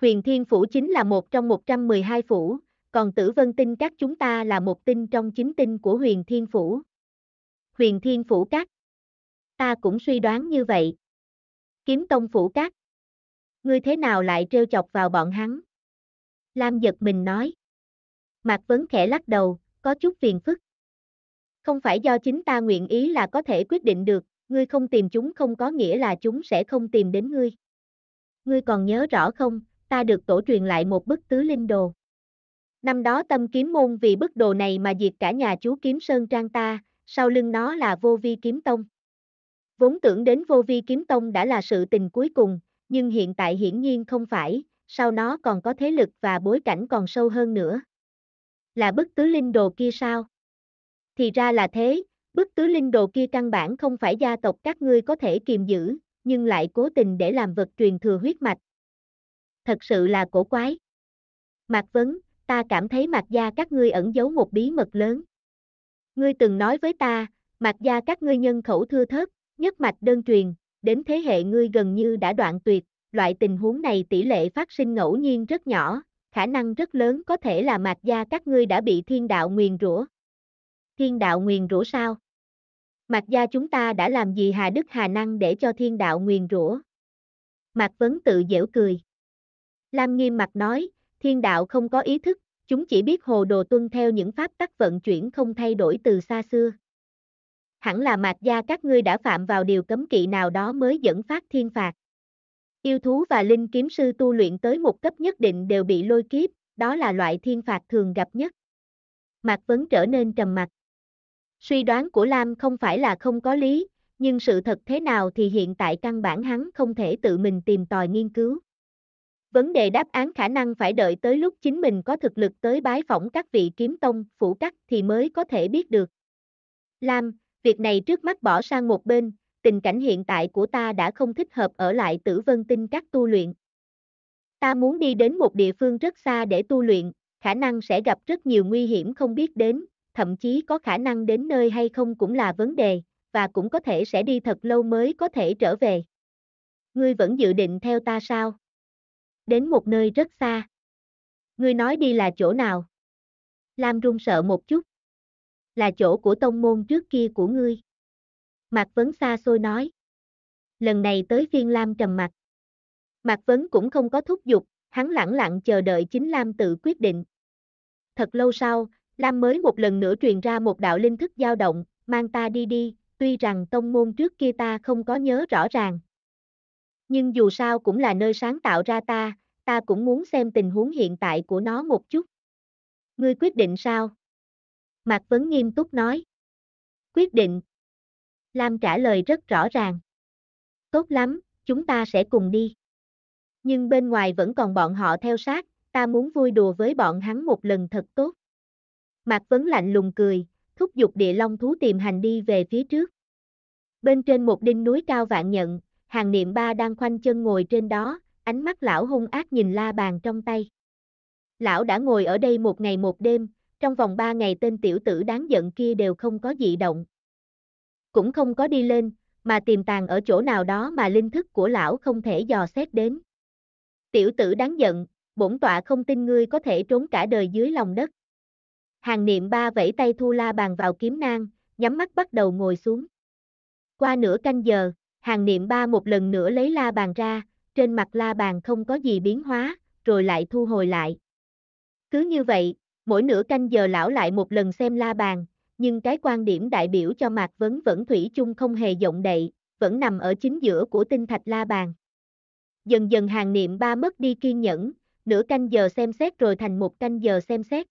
Huyền Thiên Phủ chính là một trong 112 phủ, còn tử vân tinh các chúng ta là một tinh trong chính tinh của huyền thiên phủ. Huyền thiên phủ các. Ta cũng suy đoán như vậy. Kiếm tông phủ các. Ngươi thế nào lại trêu chọc vào bọn hắn? Lam giật mình nói. Mạc Vấn khẽ lắc đầu, có chút phiền phức. Không phải do chính ta nguyện ý là có thể quyết định được, ngươi không tìm chúng không có nghĩa là chúng sẽ không tìm đến ngươi. Ngươi còn nhớ rõ không, ta được tổ truyền lại một bức tứ linh đồ. Năm đó tâm kiếm môn vì bức đồ này mà diệt cả nhà chú kiếm sơn trang ta, sau lưng nó là vô vi kiếm tông. Vốn tưởng đến vô vi kiếm tông đã là sự tình cuối cùng, nhưng hiện tại hiển nhiên không phải, sau nó còn có thế lực và bối cảnh còn sâu hơn nữa. Là bức tứ linh đồ kia sao? Thì ra là thế, bức tứ linh đồ kia căn bản không phải gia tộc các ngươi có thể kiềm giữ, nhưng lại cố tình để làm vật truyền thừa huyết mạch. Thật sự là cổ quái. Mạc Vấn, ta cảm thấy mặt gia các ngươi ẩn giấu một bí mật lớn. Ngươi từng nói với ta, mặt gia các ngươi nhân khẩu thưa thớt, nhất mạch đơn truyền, đến thế hệ ngươi gần như đã đoạn tuyệt, loại tình huống này tỷ lệ phát sinh ngẫu nhiên rất nhỏ, khả năng rất lớn có thể là mặt gia các ngươi đã bị thiên đạo nguyền rủa. Thiên đạo nguyền rủa sao? mặt gia chúng ta đã làm gì Hà Đức Hà Năng để cho thiên đạo nguyền rủa? Mạc Vấn tự dễu cười. Lam nghiêm mặt nói, thiên đạo không có ý thức, chúng chỉ biết hồ đồ tuân theo những pháp tắc vận chuyển không thay đổi từ xa xưa. Hẳn là mạc gia các ngươi đã phạm vào điều cấm kỵ nào đó mới dẫn phát thiên phạt. Yêu thú và linh kiếm sư tu luyện tới một cấp nhất định đều bị lôi kiếp, đó là loại thiên phạt thường gặp nhất. Mạc Vấn trở nên trầm mặc. Suy đoán của Lam không phải là không có lý, nhưng sự thật thế nào thì hiện tại căn bản hắn không thể tự mình tìm tòi nghiên cứu. Vấn đề đáp án khả năng phải đợi tới lúc chính mình có thực lực tới bái phỏng các vị kiếm tông, phủ cắt thì mới có thể biết được. Lam, việc này trước mắt bỏ sang một bên, tình cảnh hiện tại của ta đã không thích hợp ở lại tử vân tinh các tu luyện. Ta muốn đi đến một địa phương rất xa để tu luyện, khả năng sẽ gặp rất nhiều nguy hiểm không biết đến, thậm chí có khả năng đến nơi hay không cũng là vấn đề, và cũng có thể sẽ đi thật lâu mới có thể trở về. Ngươi vẫn dự định theo ta sao? đến một nơi rất xa. Ngươi nói đi là chỗ nào? Lam run sợ một chút. Là chỗ của tông môn trước kia của ngươi. Mạc Vấn xa xôi nói. Lần này tới phiên Lam trầm mặt. Mạc Vấn cũng không có thúc giục, hắn lặng lặng chờ đợi chính Lam tự quyết định. Thật lâu sau, Lam mới một lần nữa truyền ra một đạo linh thức dao động, mang ta đi đi, tuy rằng tông môn trước kia ta không có nhớ rõ ràng, nhưng dù sao cũng là nơi sáng tạo ra ta, ta cũng muốn xem tình huống hiện tại của nó một chút. Ngươi quyết định sao? Mạc Vấn nghiêm túc nói. Quyết định. Lam trả lời rất rõ ràng. Tốt lắm, chúng ta sẽ cùng đi. Nhưng bên ngoài vẫn còn bọn họ theo sát, ta muốn vui đùa với bọn hắn một lần thật tốt. Mạc Vấn lạnh lùng cười, thúc giục địa long thú tìm hành đi về phía trước. Bên trên một đinh núi cao vạn nhận, hàng niệm ba đang khoanh chân ngồi trên đó, ánh mắt lão hung ác nhìn la bàn trong tay. Lão đã ngồi ở đây một ngày một đêm, trong vòng ba ngày tên tiểu tử đáng giận kia đều không có dị động. Cũng không có đi lên, mà tiềm tàng ở chỗ nào đó mà linh thức của lão không thể dò xét đến. Tiểu tử đáng giận, bổn tọa không tin ngươi có thể trốn cả đời dưới lòng đất. Hàng niệm ba vẫy tay thu la bàn vào kiếm nang, nhắm mắt bắt đầu ngồi xuống. Qua nửa canh giờ, Hàng niệm ba một lần nữa lấy la bàn ra, trên mặt la bàn không có gì biến hóa, rồi lại thu hồi lại. Cứ như vậy, mỗi nửa canh giờ lão lại một lần xem la bàn, nhưng cái quan điểm đại biểu cho Mạc Vấn vẫn thủy chung không hề rộng đậy, vẫn nằm ở chính giữa của tinh thạch la bàn. Dần dần hàng niệm ba mất đi kiên nhẫn, nửa canh giờ xem xét rồi thành một canh giờ xem xét.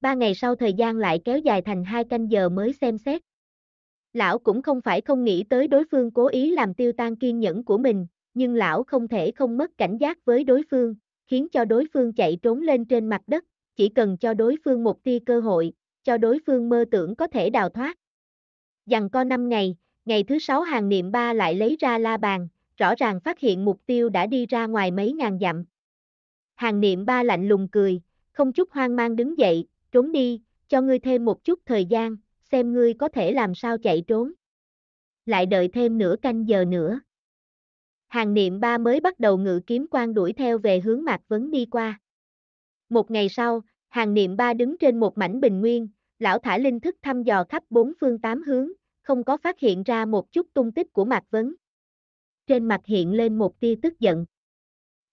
Ba ngày sau thời gian lại kéo dài thành hai canh giờ mới xem xét. Lão cũng không phải không nghĩ tới đối phương cố ý làm tiêu tan kiên nhẫn của mình, nhưng lão không thể không mất cảnh giác với đối phương, khiến cho đối phương chạy trốn lên trên mặt đất, chỉ cần cho đối phương một tia cơ hội, cho đối phương mơ tưởng có thể đào thoát. Dằn co 5 ngày, ngày thứ 6 hàng niệm ba lại lấy ra la bàn, rõ ràng phát hiện mục tiêu đã đi ra ngoài mấy ngàn dặm. Hàng niệm ba lạnh lùng cười, không chút hoang mang đứng dậy, trốn đi, cho ngươi thêm một chút thời gian, xem ngươi có thể làm sao chạy trốn. Lại đợi thêm nửa canh giờ nữa. Hàng niệm ba mới bắt đầu ngự kiếm quan đuổi theo về hướng Mạc Vấn đi qua. Một ngày sau, hàng niệm ba đứng trên một mảnh bình nguyên, lão thả linh thức thăm dò khắp bốn phương tám hướng, không có phát hiện ra một chút tung tích của Mạc Vấn. Trên mặt hiện lên một tia tức giận.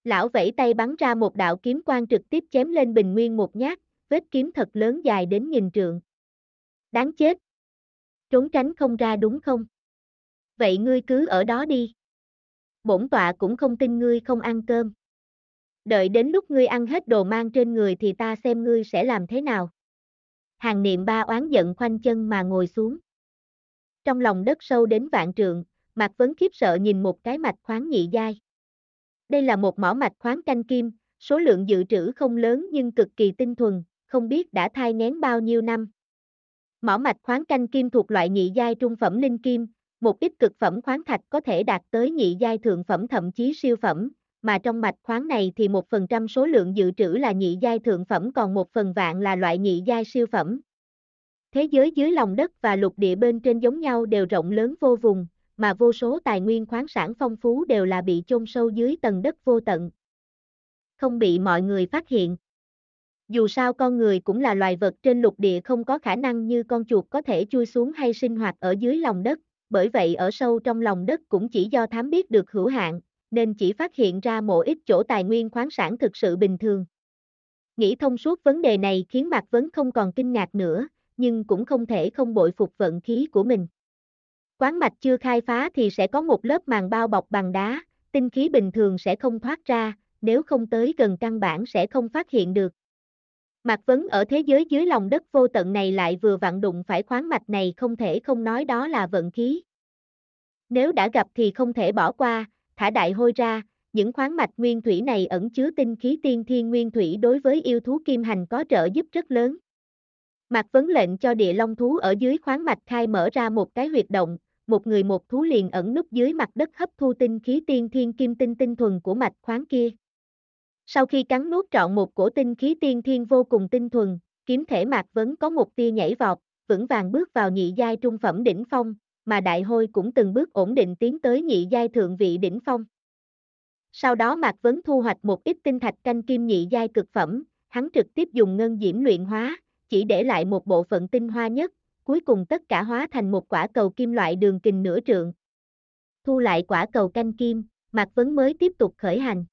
Lão vẫy tay bắn ra một đạo kiếm quan trực tiếp chém lên bình nguyên một nhát, vết kiếm thật lớn dài đến nghìn trượng. Đáng chết. Trốn tránh không ra đúng không? Vậy ngươi cứ ở đó đi. Bổn tọa cũng không tin ngươi không ăn cơm. Đợi đến lúc ngươi ăn hết đồ mang trên người thì ta xem ngươi sẽ làm thế nào. Hàng niệm ba oán giận khoanh chân mà ngồi xuống. Trong lòng đất sâu đến vạn trượng, Mạc Vấn khiếp sợ nhìn một cái mạch khoáng nhị dai. Đây là một mỏ mạch khoáng canh kim, số lượng dự trữ không lớn nhưng cực kỳ tinh thuần, không biết đã thai nén bao nhiêu năm. Mỏ mạch khoáng canh kim thuộc loại nhị giai trung phẩm linh kim, một ít cực phẩm khoáng thạch có thể đạt tới nhị giai thượng phẩm thậm chí siêu phẩm, mà trong mạch khoáng này thì một phần trăm số lượng dự trữ là nhị giai thượng phẩm còn một phần vạn là loại nhị giai siêu phẩm. Thế giới dưới lòng đất và lục địa bên trên giống nhau đều rộng lớn vô vùng, mà vô số tài nguyên khoáng sản phong phú đều là bị chôn sâu dưới tầng đất vô tận. Không bị mọi người phát hiện dù sao con người cũng là loài vật trên lục địa không có khả năng như con chuột có thể chui xuống hay sinh hoạt ở dưới lòng đất, bởi vậy ở sâu trong lòng đất cũng chỉ do thám biết được hữu hạn, nên chỉ phát hiện ra một ít chỗ tài nguyên khoáng sản thực sự bình thường. Nghĩ thông suốt vấn đề này khiến Mạc Vấn không còn kinh ngạc nữa, nhưng cũng không thể không bội phục vận khí của mình. Quán mạch chưa khai phá thì sẽ có một lớp màng bao bọc bằng đá, tinh khí bình thường sẽ không thoát ra, nếu không tới gần căn bản sẽ không phát hiện được, Mạc Vấn ở thế giới dưới lòng đất vô tận này lại vừa vặn đụng phải khoáng mạch này không thể không nói đó là vận khí. Nếu đã gặp thì không thể bỏ qua, thả đại hôi ra, những khoáng mạch nguyên thủy này ẩn chứa tinh khí tiên thiên nguyên thủy đối với yêu thú kim hành có trợ giúp rất lớn. Mạc Vấn lệnh cho địa long thú ở dưới khoáng mạch khai mở ra một cái huyệt động, một người một thú liền ẩn núp dưới mặt đất hấp thu tinh khí tiên thiên kim tinh tinh thuần của mạch khoáng kia. Sau khi cắn nuốt trọn một cổ tinh khí tiên thiên vô cùng tinh thuần, kiếm thể mạc Vấn có một tia nhảy vọt, vững vàng bước vào nhị giai trung phẩm đỉnh phong, mà đại hôi cũng từng bước ổn định tiến tới nhị giai thượng vị đỉnh phong. Sau đó Mạc Vấn thu hoạch một ít tinh thạch canh kim nhị giai cực phẩm, hắn trực tiếp dùng ngân diễm luyện hóa, chỉ để lại một bộ phận tinh hoa nhất, cuối cùng tất cả hóa thành một quả cầu kim loại đường kình nửa trượng. Thu lại quả cầu canh kim, Mạc Vấn mới tiếp tục khởi hành.